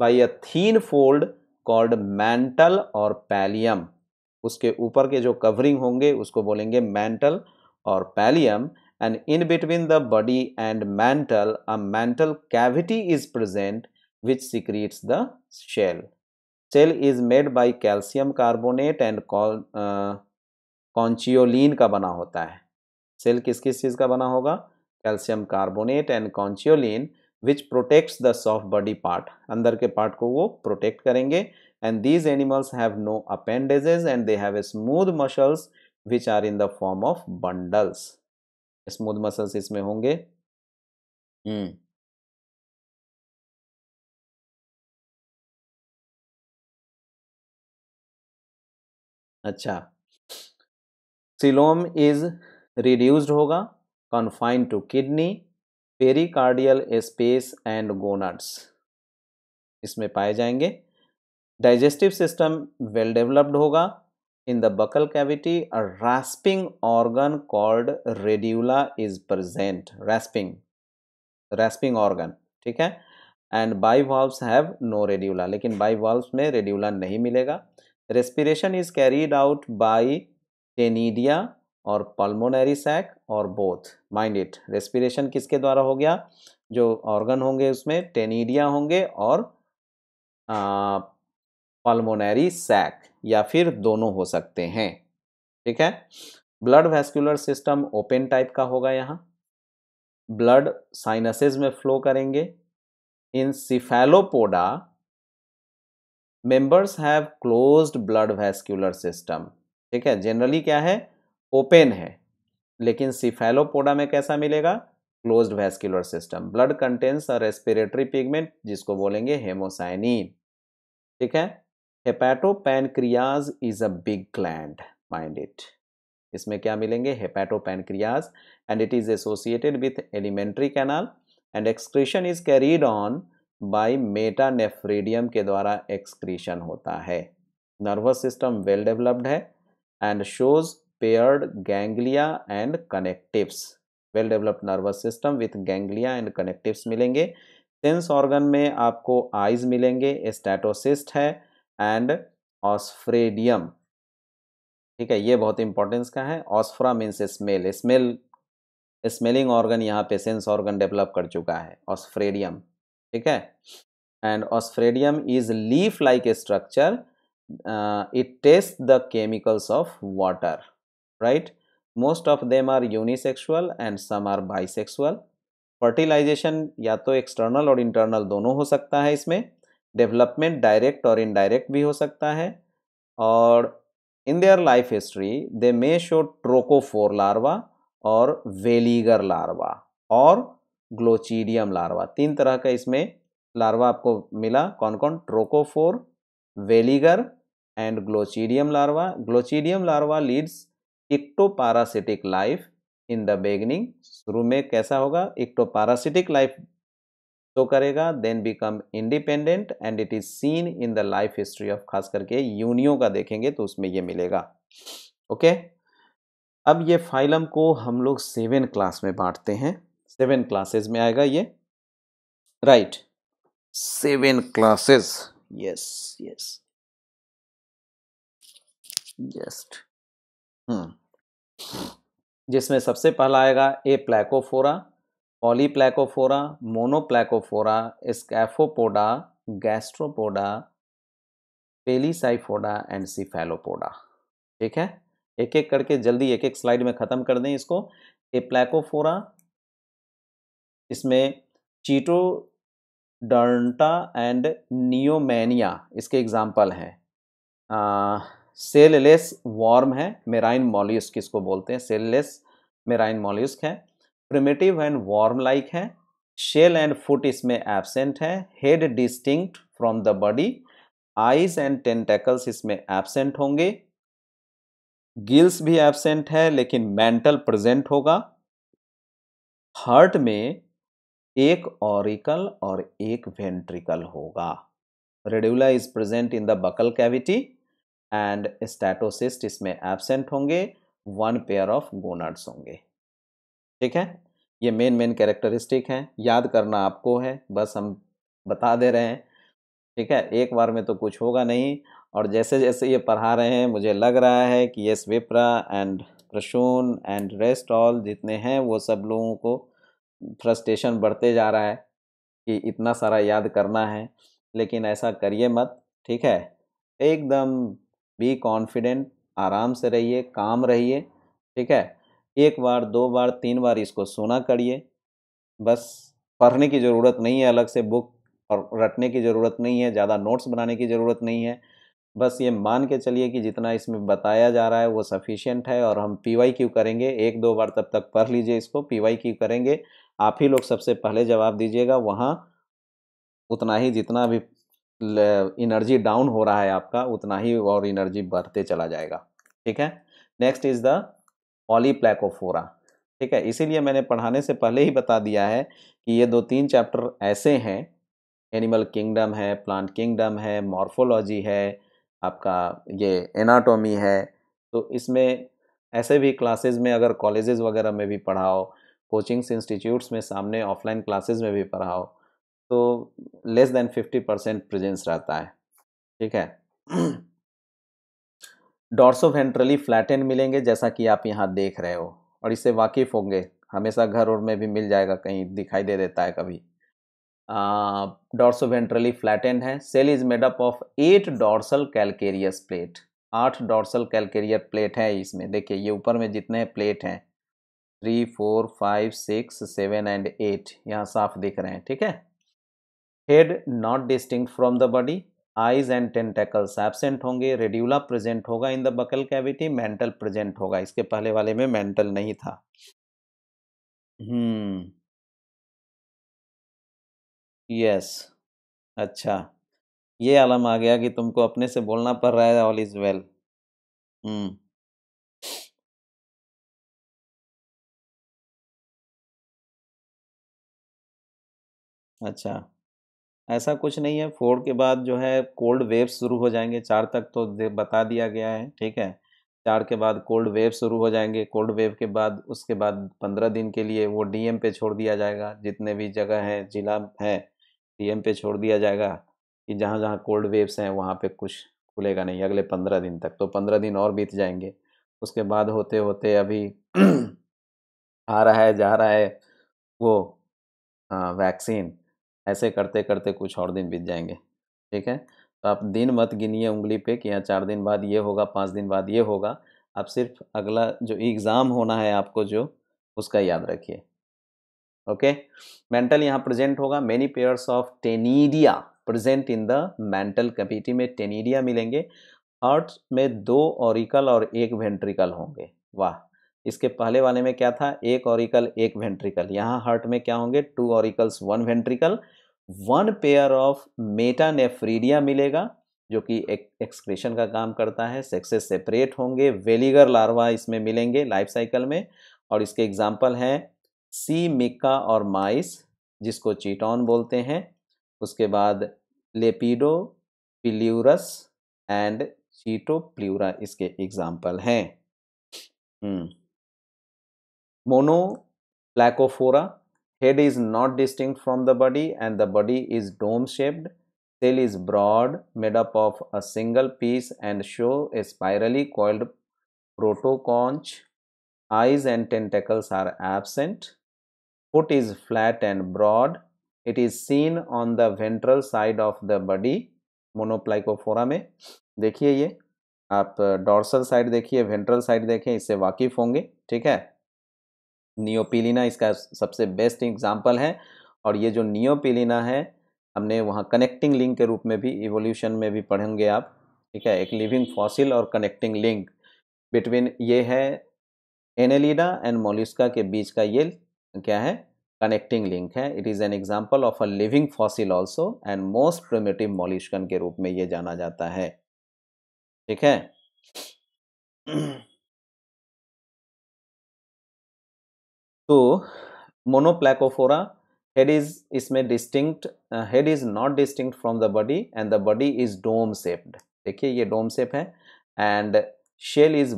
by a thin fold called mantle और pallium उसके ऊपर के जो कवरिंग होंगे उसको बोलेंगे मैंटल और pallium and in between the body and mantle a mantle cavity is present which secretes the shell shell is made by calcium carbonate and conchiolin का बना होता है सेल किस किस चीज़ का बना होगा calcium carbonate and conchiolin which protects the soft body part अंदर के पार्ट को वो प्रोटेक्ट करेंगे and these animals have no appendages and they have a smooth muscles
which are in the form of bundles smooth muscles इसमें होंगे hmm अच्छा coelom is reduced होगा confine to kidney
pericardial space and gonads इसमें पाए जाएंगे digestive system well developed होगा in the buccal cavity a rasping organ called radula is present rasping rasping organ ठीक है and valve have no radula लेकिन valve में radula नहीं मिलेगा respiration is carried out by ctenidia और pulmonary sac और both mind it respiration किसके द्वारा हो गया जो ऑर्गन होंगे उसमें टेनिडिया होंगे और पल्मोनरी सैक या फिर दोनों हो सकते हैं ठीक है blood vascular system open type का होगा यहाँ ब्लड साइनसेज में फ्लो करेंगे in cephalopoda members have closed blood vascular system ठीक है जनरली क्या है ओपन है लेकिन सिफेलोपोडा में कैसा मिलेगा closed vascular system blood contains और रेस्पिरेटरी पिगमेंट जिसको बोलेंगे हेमोसाइनिन ठीक है hepatopancreas is a big gland mind it इसमें क्या मिलेंगे hepatopancreas and it is associated with alimentary canal and excretion is carried on by metanephridium के द्वारा एक्सक्रीशन होता है नर्वस सिस्टम वेल डेवलप्ड है and shows paired ganglia and connectives well developed nervous system with ganglia and connectives मिलेंगे sense organ में आपको eyes मिलेंगे स्टैटोसिस्ट है एंड ऑस्फ्रेडियम ठीक है ये बहुत इंपॉर्टेंस का है ऑस्फ्रा means smell smell smelling organ यहाँ पे सेंस ऑर्गन डेवलप कर चुका है ऑस्फ्रेडियम ठीक है and osphradium is leaf like structure it test the chemicals of water right most of them are unisexual and some are bisexual fertilization या तो external और इंटरनल दोनों हो सकता है इसमें डेवलपमेंट डायरेक्ट और इनडायरेक्ट भी हो सकता है और in their life history they may show trochophore larva और वेलीगर लार्वा और ग्लोचीडियम लार्वा तीन तरह का इसमें लार्वा आपको मिला कौन कौन trochophore veliger and glochidium larva glochidium larva leads ectoparasitic life in the beginning शुरू में कैसा होगा इक्टोपारासिटिक लाइफ तो करेगा then become independent and it is seen in the life history of खास करके यूनियो का देखेंगे तो उसमें ये मिलेगा ओके okay? अब ये फाइलम को हम लोग सेवन क्लास में बांटते हैं सेवन क्लासेस में
आएगा ये right seven classes yes yes just hmm.
जिसमें सबसे पहला आएगा Aplacophora mono Monoplacophora Scaphopoda Gastropoda Pelecypoda and Cephalopoda ठीक है एक एक करके जल्दी एक एक स्लाइड में ख़त्म कर दें इसको ए प्लेकोफोरा इसमें चीटो डर्टा एंड नियोमैनिया इसके एग्जाम्पल हैं सेललेस वॉर्म है मेराइन मॉल्यूस्क इसको बोलते हैं सेललेस मेराइन मॉल्यूस्क है प्रिमेटिव एंड वॉर्म लाइक है शेल एंड फुट इसमें एबसेंट है head distinct from the body eyes and tentacles इसमें एबसेंट होंगे गिल्स भी एबसेंट है लेकिन मेंटल प्रेजेंट होगा हार्ट में एक ऑरिकल और एक वेंट्रिकल होगा radula is present in the buccal cavity and statocyst इसमें एबसेंट होंगे वन पेयर ऑफ गोनाड्स होंगे ठीक है ये मेन मेन कैरेक्टरिस्टिक हैं याद करना आपको है बस हम बता दे रहे हैं ठीक है एक बार में तो कुछ होगा नहीं और जैसे जैसे ये पढ़ा रहे हैं मुझे लग रहा है कि yes Vipra and Prasoon and rest all जितने हैं वो सब लोगों को फ्रस्ट्रेशन बढ़ते जा रहा है कि इतना सारा याद करना है लेकिन ऐसा करिए मत ठीक है एकदम बी कॉन्फिडेंट आराम से रहिए काम रहिए ठीक है एक बार दो बार तीन बार इसको सुना करिए बस पढ़ने की ज़रूरत नहीं है अलग से बुक और रटने की ज़रूरत नहीं है ज़्यादा नोट्स बनाने की ज़रूरत नहीं है बस ये मान के चलिए कि जितना इसमें बताया जा रहा है वो सफिशियंट है और हम पी वाई क्यू करेंगे एक दो बार तब तक पढ़ लीजिए इसको पी वाई क्यू करेंगे आप ही लोग सबसे पहले जवाब दीजिएगा वहाँ उतना ही जितना भी इनर्जी डाउन हो रहा है आपका उतना ही और इनर्जी बढ़ते चला जाएगा ठीक है नेक्स्ट इज़ द पॉलीप्लैकोफोरा ठीक है इसीलिए मैंने पढ़ाने से पहले ही बता दिया है कि ये दो तीन चैप्टर ऐसे हैं एनिमल किंगडम है प्लांट किंगडम है मॉर्फोलॉजी है आपका ये एनाटॉमी है तो इसमें ऐसे भी क्लासेस में अगर कॉलेजेस वगैरह में भी पढ़ाओ कोचिंग्स इंस्टीट्यूट्स में सामने ऑफलाइन क्लासेस में भी पढ़ाओ तो less than fifty percent presence रहता है ठीक है डॉर्सो वेंट्रली फ्लैटेंड मिलेंगे जैसा कि आप यहाँ देख रहे हो और इससे वाकिफ़ होंगे हमेशा घर और में भी मिल जाएगा कहीं दिखाई दे देता है कभी डॉर्सो वेंट्रली फ्लैटेंड है shell is made up of eight dorsal calcareous plate आठ डॉर्सल कैलकेरियर प्लेट है इसमें देखिए ये ऊपर में जितने प्लेट हैं three four five six seven and eight यहाँ साफ दिख रहे हैं ठीक है head not distinct from the body eyes and tentacles absent होंगे रेड्यूला प्रेजेंट होगा in the buccal cavity mantle present होगा इसके
पहले वाले में मेंटल नहीं था हम्म यस yes. अच्छा ये आलम आ गया कि तुमको अपने से बोलना पड़ रहा है ऑल इज़ वेल हम्म अच्छा ऐसा कुछ नहीं है फोर के बाद जो है कोल्ड
वेव्स शुरू हो जाएंगे चार तक तो बता दिया गया है ठीक है चार के बाद कोल्ड वेव शुरू हो जाएंगे कोल्ड वेव के बाद उसके बाद पंद्रह दिन के लिए वो डीएम पे छोड़ दिया जाएगा जितने भी जगह हैं जिला है डीएम पे छोड़ दिया जाएगा कि जहाँ जहाँ कोल्ड वेव्स हैं वहाँ पे कुछ खुलेगा नहीं अगले पंद्रह दिन तक तो पंद्रह दिन और बीत जाएंगे उसके बाद होते होते अभी आ रहा है जा रहा है वो हाँ वैक्सीन ऐसे करते करते कुछ और दिन बीत जाएंगे ठीक है तो आप दिन मत गिनिए उंगली पे कि यहाँ चार दिन बाद ये होगा पाँच दिन बाद ये होगा आप सिर्फ अगला जो एग्ज़ाम होना है आपको जो उसका याद रखिए ओके मेंटल यहाँ प्रेजेंट होगा many pairs of ctenidia present in the mantle cavity में टेनीडिया मिलेंगे हार्ट में दो ऑरिकल और एक वेंट्रिकल होंगे वाह इसके पहले वाले में क्या था एक ऑरिकल एक वेंट्रिकल यहाँ हार्ट में क्या होंगे two auricles one ventricle one pair of metanephridia मिलेगा जो कि एक एक्सक्रेशन का काम करता है सेक्सेस सेपरेट होंगे वेलीगर लार्वा इसमें मिलेंगे लाइफ साइकिल में और इसके एग्जाम्पल हैं सी मिक्का और माइस जिसको चीटॉन बोलते हैं उसके बाद लेपिडो पिल्यूरस एंड चीटोप्ल्यूरा इसके एग्जाम्पल हैं mono hmm. Placophora Head is not distinct from the body and the body is dome shaped. Tail is broad, made up of a single piece and show a spirally coiled protoconch. Eyes and tentacles are absent. Foot is flat and broad. It is seen on the ventral side of the body, Monoplacophora में देखिए ये आप uh, dorsal side देखिए ventral side देखें इससे वाकिफ होंगे ठीक है नियोपिलिना इसका सबसे बेस्ट एग्जाम्पल है और ये जो नियोपिलिना है हमने वहाँ कनेक्टिंग लिंक के रूप में भी इवोल्यूशन में भी पढ़ेंगे आप ठीक है एक लिविंग फॉसिल और कनेक्टिंग लिंक बिटवीन ये है एनेलिडा एंड मोलिस्का के बीच का ये क्या है कनेक्टिंग लिंक है it is an example of a living fossil also and most primitive molluscan के रूप में ये जाना
जाता है ठीक है तो मोनोप्लैकोफोरा
हेड इज इसमें distinct head is not distinct from the body and the body is dome shaped देखिए ये डोम सेप है and shell is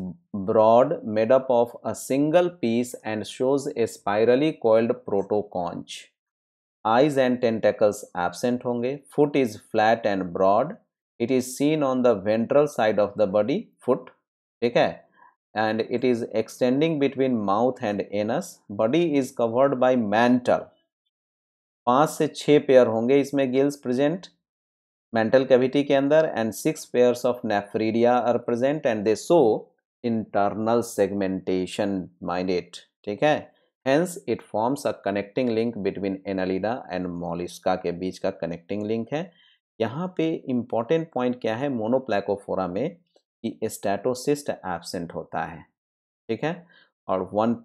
broad made up of a single piece and shows a spirally coiled protoconch eyes and tentacles absent होंगे foot is flat and broad it is seen on the ventral side of the body foot ठीक है and it is extending between mouth and anus. Body is covered by mantle. पाँच से छः pair होंगे इसमें gills present mental cavity के अंदर and six pairs of nephridia are present and they show internal segmentation minded ठीक है hence it forms a connecting link between Annelida and Mollusca के बीच का कनेक्टिंग लिंक है यहाँ पे इंपॉर्टेंट पॉइंट क्या है मोनोप्लैकोफोरा में कि स्टैटोसिस्ट एबसेंट होता है ठीक है और वन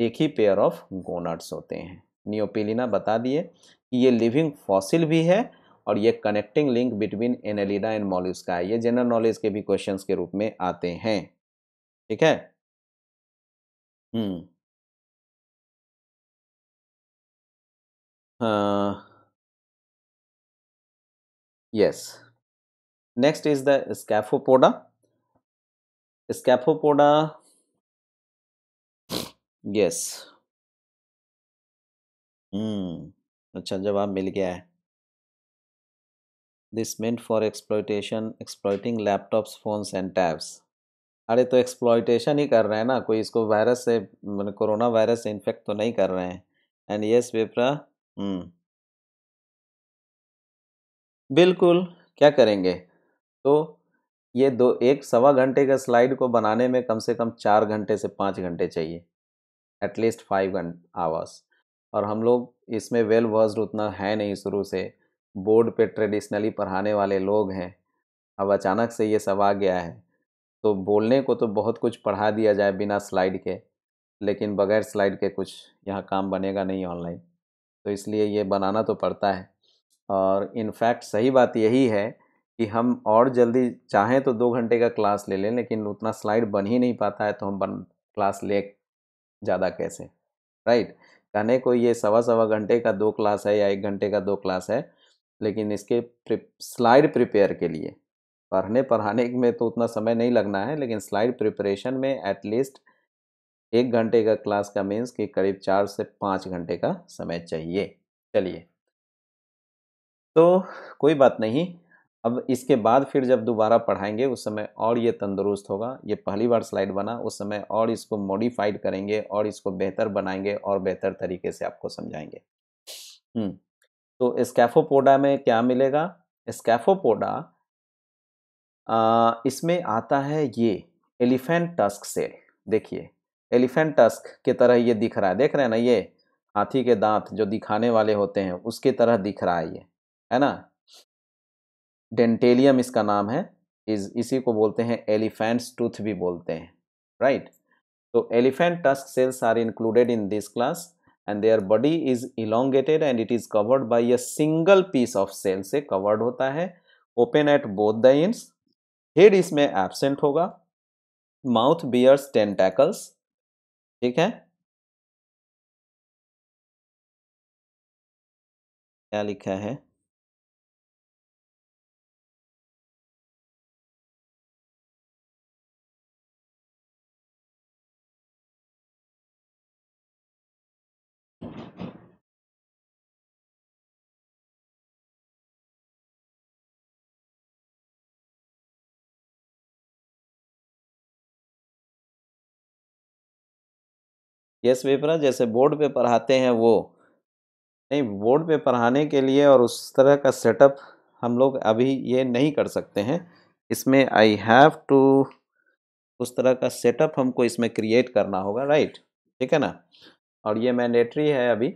एक ही पेयर ऑफ गोनट्स होते हैं नियोपेलिना बता दिए कि ये लिविंग फॉसिल भी है और ये connecting link between Annelida and
का है ये जनरल नॉलेज के भी क्वेश्चंस के रूप में आते हैं ठीक है hmm yes next is the Scaphopoda Scaphopoda yes hmm अच्छा जवाब मिल गया है this meant for exploitation
exploiting laptops phones and tabs अरे तो एक्सप्लॉयटेशन ही कर रहे हैं ना कोई इसको वायरस से मैंने कोरोना वायरस से इन्फेक्ट तो नहीं कर रहे हैं एंड यस वेपरा
हम्म
बिल्कुल क्या करेंगे तो ये दो एक सवा घंटे का स्लाइड को बनाने में कम से कम चार घंटे से पाँच घंटे चाहिए एटलीस्ट फाइव आवर्स और हम लोग इसमें वेल वर्स्ड उतना है नहीं शुरू से बोर्ड पे ट्रेडिशनली पढ़ाने वाले लोग हैं अब अचानक से ये सब आ गया है तो बोलने को तो बहुत कुछ पढ़ा दिया जाए बिना स्लाइड के लेकिन बगैर स्लाइड के कुछ यहाँ काम बनेगा नहीं ऑनलाइन तो इसलिए ये बनाना तो पड़ता है और इनफैक्ट सही बात यही है कि हम और जल्दी चाहें तो दो घंटे का क्लास ले लें लेकिन उतना स्लाइड बन ही नहीं पाता है तो हम बन क्लास ले ज़्यादा कैसे राइट कहने को ये सवा सवा घंटे का दो क्लास है या एक घंटे का दो क्लास है लेकिन इसके प्रिप, स्लाइड प्रिपेयर के लिए पढ़ने पढ़ाने में तो उतना समय नहीं लगना है लेकिन स्लाइड प्रिपरेशन में एटलीस्ट एक घंटे का क्लास का मीन्स कि करीब चार से पाँच घंटे का समय चाहिए चलिए तो कोई बात नहीं अब इसके बाद फिर जब दोबारा पढ़ाएंगे उस समय और ये तंदुरुस्त होगा ये पहली बार स्लाइड बना उस समय और इसको मॉडिफाइड करेंगे और इसको बेहतर बनाएंगे और बेहतर तरीके से आपको समझाएंगे हम्म, तो स्कैफोपोडा में क्या मिलेगा स्कैफोपोडा इसमें आता है ये एलिफेंट टस्क से देखिए एलिफेंट टस्क के तरह ये दिख रहा है देख रहे हैं ना ये हाथी के दांत जो दिखाने वाले होते हैं उसकी तरह दिख रहा है ये है ना डेंटेलियम इसका नाम है इस इसी को बोलते हैं एलिफेंट्स टूथ भी बोलते हैं राइट तो elephant tusk shells are included in this class and their body is elongated and it is covered by a single piece of shell से कवर्ड होता है open at both the
ends हेड इसमें absent होगा mouth bears tentacles ठीक है क्या लिखा है यस पेपर जैसे बोर्ड पे पढ़ाते हैं वो नहीं
बोर्ड पे पढ़ाने के लिए और उस तरह का सेटअप हम लोग अभी ये नहीं कर सकते हैं इसमें आई हैव टू उस तरह का सेटअप हमको इसमें क्रिएट करना होगा राइट ठीक है ना और ये मैंडेटरी है अभी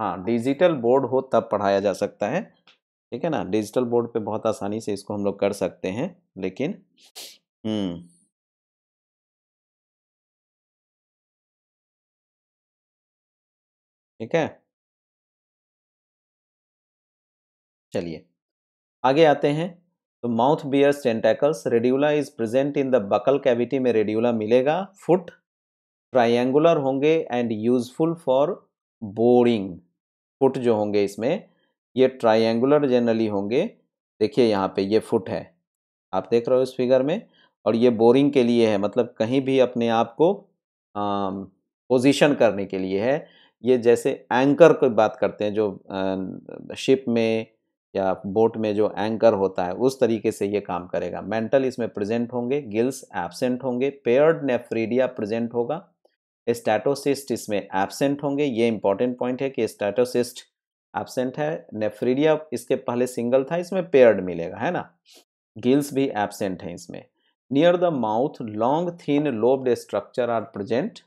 हाँ डिजिटल बोर्ड हो तब पढ़ाया जा सकता है ठीक है ना डिजिटल बोर्ड पे बहुत आसानी से इसको हम लोग कर सकते
हैं लेकिन हम्म। ठीक है चलिए आगे आते हैं तो mouth
bears tentacles radula is present in the buccal cavity में रेड्यूला मिलेगा फुट ट्रायंगुलर होंगे and useful for boring foot जो होंगे इसमें ये ट्रायंगुलर जनरली होंगे देखिए यहाँ पे ये फुट है आप देख रहे हो इस फिगर में और ये बोरिंग के लिए है मतलब कहीं भी अपने आप को पोजीशन करने के लिए है ये जैसे एंकर की बात करते हैं जो शिप में या बोट में जो एंकर होता है उस तरीके से ये काम करेगा मेंटल इसमें प्रेजेंट होंगे गिल्स एबसेंट होंगे पेयर्ड नेफ्रीडिया प्रेजेंट होगा स्टैटोसिस्ट इसमें एबसेंट होंगे ये इंपॉर्टेंट पॉइंट है कि स्टैटोसिस्ट एबसेंट है नेफ्रीडिया इसके पहले सिंगल था इसमें पेयर्ड मिलेगा है ना गिल्स भी एबसेंट हैं इसमें near the mouth long thin lobed structure are present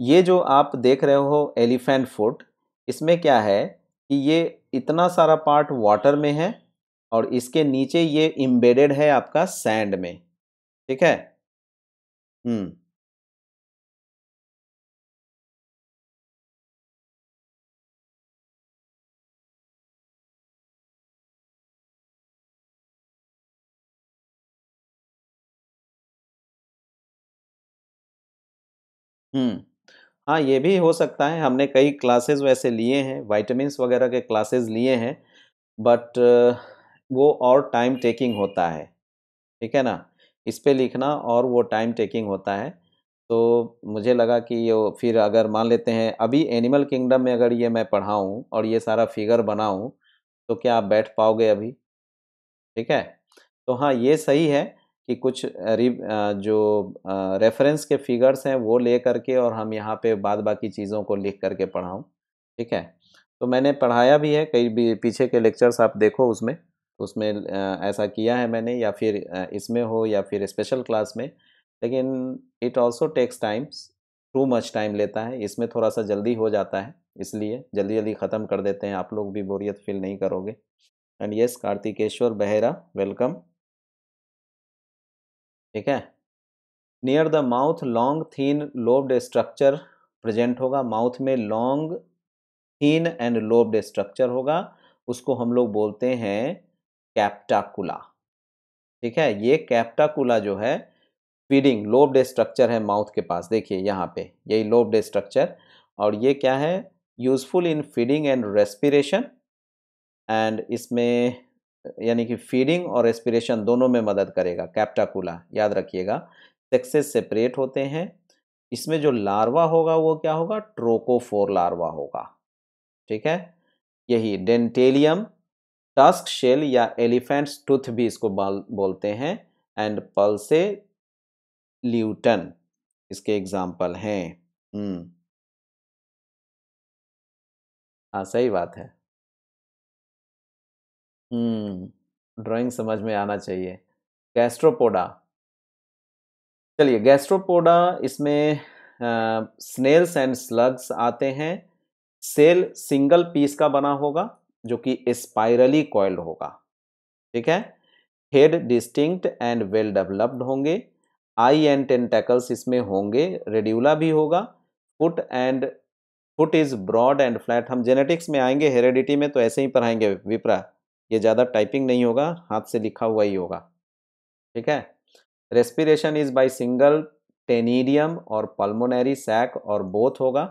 ये जो आप देख रहे हो एलिफेंट फुट इसमें क्या है कि ये इतना सारा पार्ट वाटर में है और इसके नीचे ये
इम्बेडेड है आपका सैंड में ठीक है हम्म हम्म हाँ ये भी हो सकता है हमने कई क्लासेस वैसे लिए हैं
वाइटमिन्स वगैरह के क्लासेस लिए हैं बट वो और टाइम टेकिंग होता है ठीक है ना इस पर लिखना और वो टाइम टेकिंग होता है तो मुझे लगा कि ये फिर अगर मान लेते हैं अभी एनिमल किंगडम में अगर ये मैं पढ़ाऊँ और ये सारा फिगर बनाऊँ तो क्या आप बैठ पाओगे अभी ठीक है तो हाँ ये सही है कि कुछ जो रेफरेंस के फिगर्स हैं वो ले करके और हम यहाँ पे बाद बाकी चीज़ों को लिख करके पढ़ाऊँ ठीक है तो मैंने पढ़ाया भी है कई भी पीछे के लेक्चर्स आप देखो उसमें तो उसमें ऐसा किया है मैंने या फिर इसमें हो या फिर स्पेशल क्लास में लेकिन it also takes times too much time लेता है इसमें थोड़ा सा जल्दी हो जाता है इसलिए जल्दी जल्दी ख़त्म कर देते हैं आप लोग भी बोरियत फील नहीं करोगे एंड यस कार्तिकेश्वर बहरा वेलकम ठीक है near the mouth long thin lobed structure present होगा माउथ में long thin and lobed structure होगा उसको हम लोग बोलते हैं कैप्टाकुला ठीक है ये कैप्टाकुला जो है फीडिंग लोब्ड स्ट्रक्चर है माउथ के पास देखिए यहाँ पे यही लोब्ड स्ट्रक्चर और ये क्या है useful in feeding and respiration and इसमें यानी कि फीडिंग और रेस्पिरेशन दोनों में मदद करेगा कैप्टाकुला याद रखिएगा सेक्सेस सेपरेट होते हैं इसमें जो लार्वा होगा वो क्या होगा ट्रोकोफोर लार्वा होगा ठीक है यही डेंटेलियम टस्क शेल या एलिफेंट्स टूथ भी इसको बोलते हैं एंड पल्से ल्यूटन
इसके एग्जाम्पल हैं हम्म। हाँ सही बात है हम्म ड्राइंग समझ में
आना चाहिए गैस्ट्रोपोडा चलिए गैस्ट्रोपोडा इसमें स्नेल्स एंड स्लग्स आते हैं सेल सिंगल पीस का बना होगा जो कि स्पाइरली कॉइल्ड होगा ठीक है head distinct and well developed होंगे आई एंड टेंटेकल्स इसमें होंगे रेड्यूला भी होगा foot and foot is broad and flat हम जेनेटिक्स में आएंगे हेरेडिटी में तो ऐसे ही पढ़ाएंगे विप्रा ये ज़्यादा टाइपिंग नहीं होगा हाथ से लिखा हुआ ही होगा ठीक है respiration is by single ctenidium और पल्मोनरी सैक और बोथ होगा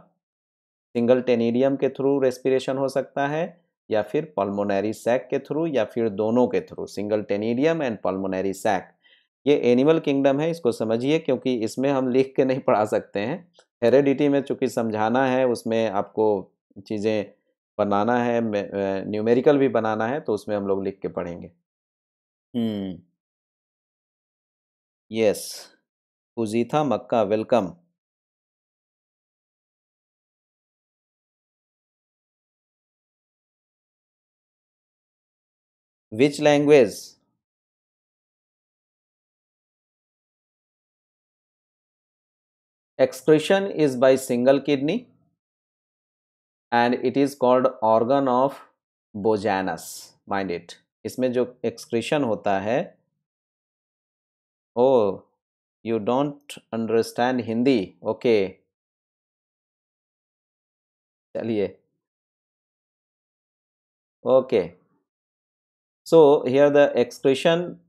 सिंगल टेनीडियम के थ्रू रेस्पिरेशन हो सकता है या फिर पल्मोनरी सैक के थ्रू या फिर दोनों के through single ctenidium and pulmonary sac ये एनिमल किंगडम है इसको समझिए क्योंकि इसमें हम लिख के नहीं पढ़ा सकते हैं हेरेडिटी में चूंकि समझाना है उसमें आपको चीज़ें बनाना है न्यूमेरिकल भी बनाना है तो उसमें हम लोग लिख के पढ़ेंगे
यस हम्म। उजीथा मक्का welcome which language expression is by single kidney and it is called
organ of Bojanus mind it इसमें जो excretion होता
है oh you don't understand Hindi okay चलिए okay so here the excretion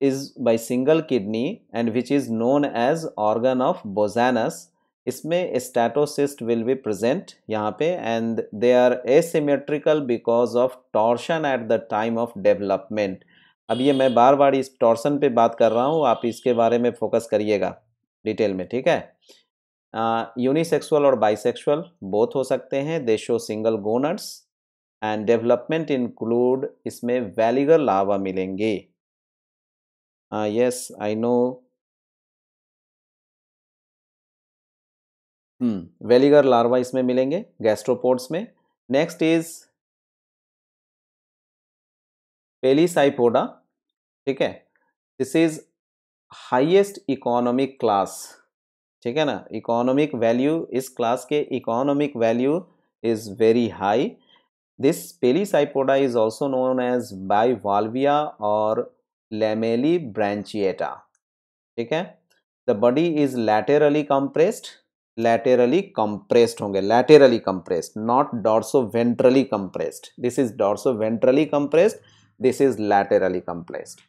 is by single kidney and which is known as organ of Bojanus इसमें statocyst will be present यहाँ पे and they are asymmetrical because of torsion at the time of development अब ये मैं बार बार इस torsion पे बात कर रहा हूँ आप इसके बारे में फोकस करिएगा डिटेल में ठीक है यूनिसेक्सुअल और बाइसेक्सुअल बोथ हो सकते हैं they show single gonads and development include इसमें वैलीगर लावा मिलेंगे
yes I know veliger hmm, larva इसमें मिलेंगे गैस्ट्रोपोड्स में
नेक्स्ट इज पेलीसाइपोडा ठीक है this is highest economic class ठीक है ना इकोनॉमिक वैल्यू इस क्लास के economic value is very high this Pelecypoda is also known as Bivalvia और लेमेली ब्रांचिएटा ठीक है the body is laterally compressed laterally compressed होंगे laterally compressed not dorsoventrally compressed this is dorsoventrally compressed this is laterally compressed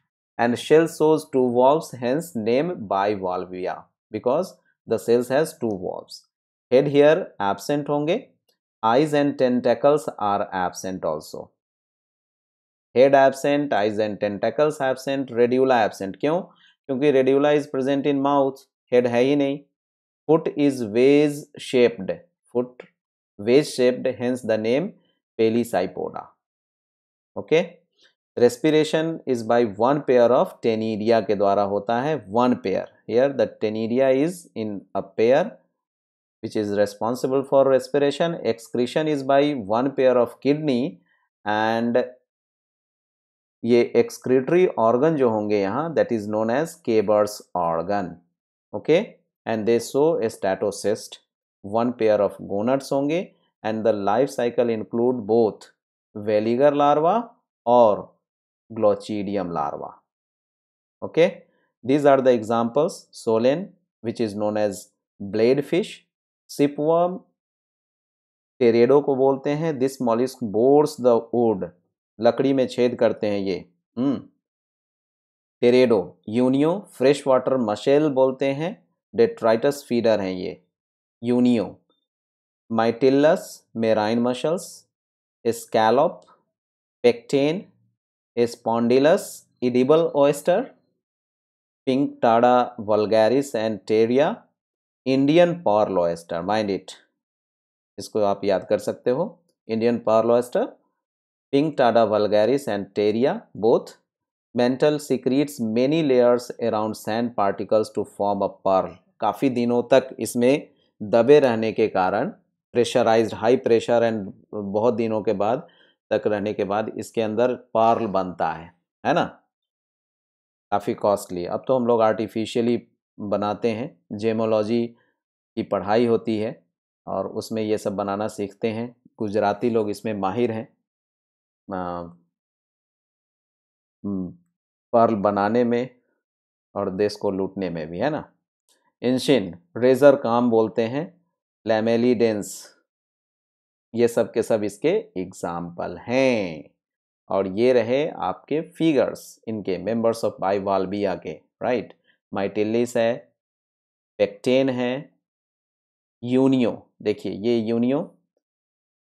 and shell shows two valve hence name Bivalvia because the shells has two valve head here absent होंगे eyes and tentacles are absent also head absent eyes and tentacles absent radula absent क्यों क्योंकि radula is present in mouth head है ही नहीं foot is wedge shaped foot wedge shaped hence the name Pelecypoda okay respiration is by one pair of ctenidia के द्वारा होता है one pair here the ctenidia is in a pair which is responsible for respiration excretion is by one pair of kidney and ये excretory organ जो होंगे यहाँ that is known as Keber's organ okay and they show a statocyst one pair of gonads होंगे and the life cycle include both veliger larva और glochidium larva okay these are the examples Solen which is known as blade fish shipworm Teredo को बोलते हैं this mollusc bores the wood लकड़ी में छेद करते हैं ये Teredo Unio fresh water mussel बोलते हैं डेट्राइटस फीडर हैं ये Unio Mytilus marine mussels scallop Pecten Spondylus edible oyster Pinctada vulgaris and Pteria Indian pearl oyster mind it इसको आप याद कर सकते हो Indian pearl oyster Pinctada vulgaris and Pteria both mental secretes many layers around sand particles to form a pearl काफ़ी दिनों तक इसमें दबे रहने के कारण प्रेशराइज्ड हाई प्रेशर एंड बहुत दिनों के बाद तक रहने के बाद इसके अंदर पार्ल बनता है है ना काफ़ी कॉस्टली अब तो हम लोग आर्टिफिशियली बनाते हैं जेमोलॉजी की पढ़ाई होती है और उसमें ये सब बनाना सीखते हैं गुजराती लोग इसमें माहिर हैं पर्ल हम्म, बनाने में और देश को लूटने में भी है ना इंशिन रेजर काम बोलते हैं लेमेलीडेंस ये सब के सब इसके एग्जाम्पल हैं और ये रहे आपके फिगर्स इनके मेंबर्स ऑफ बाई वालबिया के राइट माइटिलिस है पेक्टेन है यूनियो देखिए ये यूनियो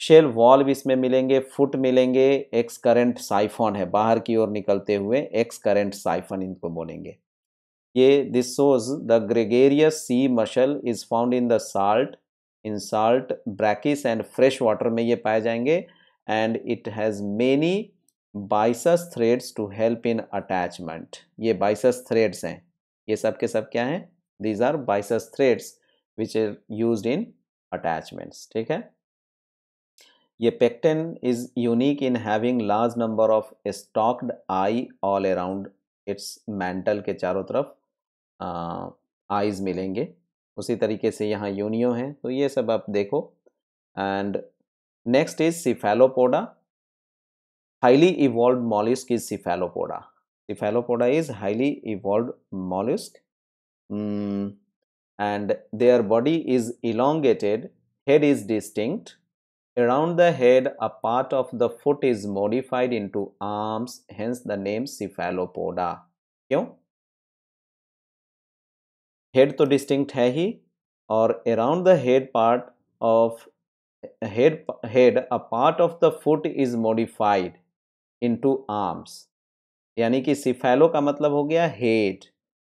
शेल वॉल्व इसमें मिलेंगे फुट मिलेंगे एक्स करेंट साइफोन है बाहर की ओर निकलते हुए एक्स करेंट साइफन इनको बोलेंगे ये this shows the gregarious sea mussel is found in the salt in salt brackish and fresh water में ये पाए जाएंगे and it has many byssus threads to help in attachment ये बाइसस थ्रेड्स हैं ये सब के सब क्या हैं these are byssus threads which are use in attachments ठीक है ये pecten is unique in having large number of stalked eye all around its mantle के चारों तरफ आइज मिलेंगे उसी तरीके से यहाँ यूनियो हैं तो ये सब आप देखो and next is cephalopoda highly evolve mollusc is cephalopoda cephalopoda is highly evolve mollusc and their body is elongated head is distinct around the head a part of the foot is modified into arms hence the name cephalopoda क्यों head तो distinct है ही और around the head part of head head a part of the foot is modified into arms यानी कि cephalo का मतलब हो गया हेड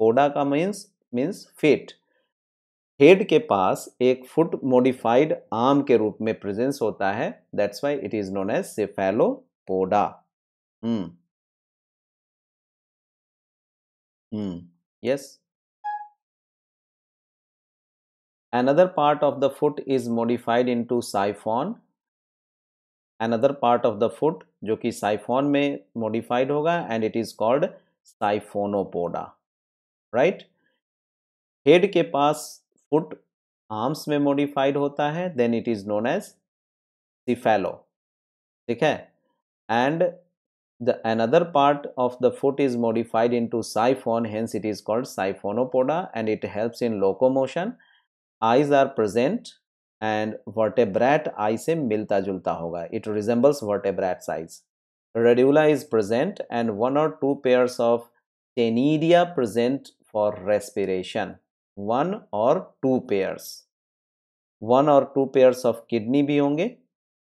ओडा का मीन्स मीन्स फिट हेड के पास एक फुट मॉडिफाइड आर्म के रूप में प्रेजेंस होता है that's why it
is known as cephalopoda hmm hmm yes
Another part of the foot is modified into siphon. Another part of the foot जो कि siphon may modified होगा and it is called siphonopoda. Right? Head के foot arms may modified, होता है then it is known as cephalo the another part of the foot is modified into siphon hence it is called siphonopoda and it helps in locomotion eyes are present and vertebrate eye से मिलता जुलता होगा it resembles vertebrate size radula is present and one or two pairs of tenidia present for respiration one or two pairs one or two pairs of kidney भी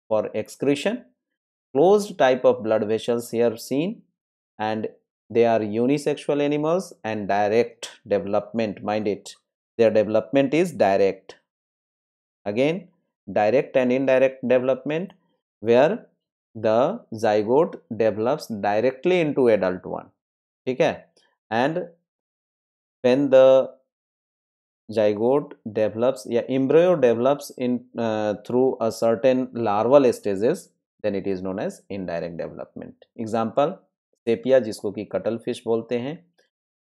for excretion closed type of blood vessels here seen and they are unisexual animals and direct development mind it their development is direct again direct and indirect development where the zygote develops directly into adult one okay and when the zygote develops yeah embryo develops in uh, through a certain larval stages then it is known as indirect development example sepia jisko ki cuttlefish bolte hain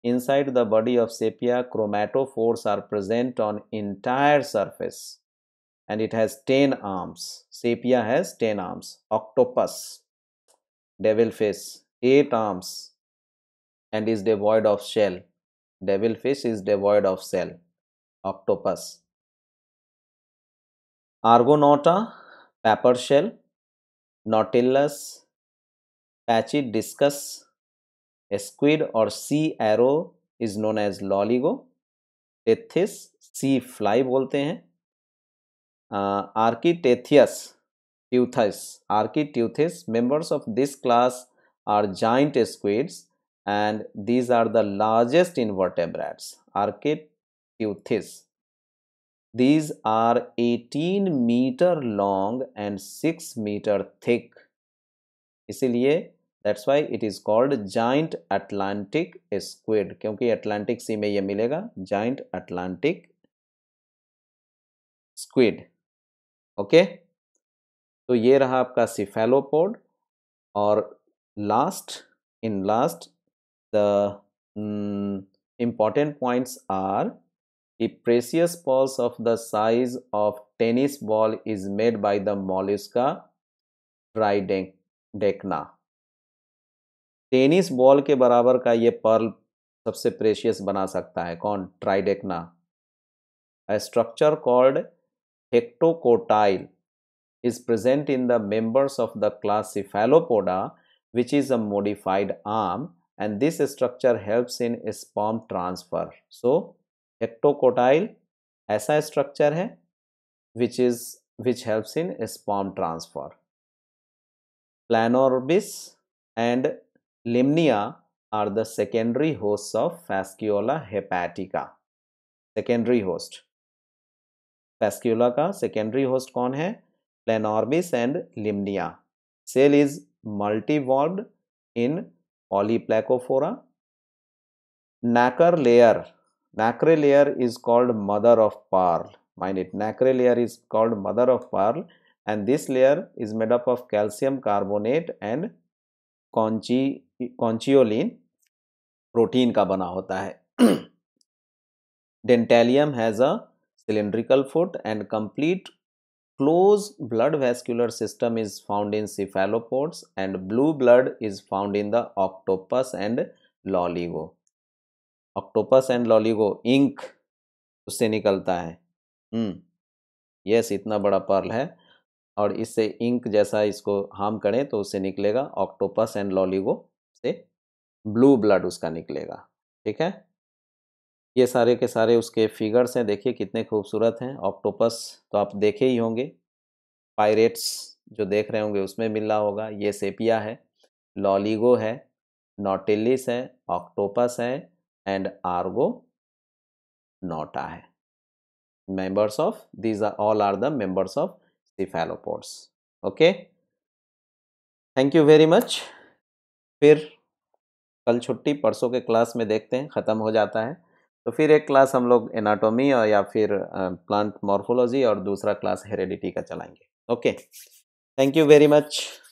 inside the body of sepia chromatophores are present on entire surface and it has 10 arms sepia has 10 arms octopus devilfish 8 arms and is devoid of shell devilfish is devoid of shell octopus argonauta pepper shell nautilus discus. Squid और sea arrow is known as loligo tethys sea fly बोलते हैं architeuthis ट्यूथस architeuthis members of this class are giant squids and these are the largest in vertebrates architeuthis these are eighteen metre long and six metre thick इसीलिए that's why it is called giant Atlantic squid क्योंकि Atlantic sea में यह मिलेगा joint Atlantic
squid okay तो ये रहा आपका cephalopod और last in last
the important points are the precious pearls of the size of tennis ball is made by the mollusca tridacna tennis ball के बराबर का ये पर्ल सबसे प्रेशियस बना सकता है कौन tridacna structure called hectocotyle is present in the members of the class cephalopoda which is a modified arm and this structure helps in sperm transfer so hectocotyle ऐसा स्ट्रक्चर है which is which helps in sperm transfer planorbis and Limnia are the secondary hosts of fasciola hepatica. Secondary host. Fasciola ka secondary host kon hai Planorbis and Limnia. Cell is multivalved in polyplacophora. Nacre layer. Nacre layer is called mother of pearl. Mind it, nacre layer is called mother of pearl and this layer is made up of calcium carbonate and conchi conchiolin protein का बना होता है dentalium has a cylindrical foot and complete close blood vascular system is found in cephalopods and blue blood is found in the octopus and loligo octopus and loligo ink उससे निकलता है hmm, yes yes, इतना बड़ा Perl है और इससे ink जैसा इसको हार्म करें तो उससे निकलेगा octopus and loligo blue blood उसका निकलेगा ठीक है ये सारे के सारे उसके फिगर्स हैं देखिए कितने खूबसूरत हैं ऑक्टोपस तो आप देखे ही होंगे पायरेट्स जो देख रहे होंगे उसमें मिल रहा होगा ये सेपिया है लॉलीगो है नोटिलिस है ऑक्टोपस है एंड आर्गो नोटा है members of these are all are the members of cephalopods okay thank you very much फिर कल छुट्टी परसों के क्लास में देखते हैं ख़त्म हो जाता है तो फिर एक क्लास हम लोग एनाटोमी और या फिर
प्लांट मॉर्फोलॉजी और दूसरा क्लास हेरेडिटी का चलाएंगे okay thank you very much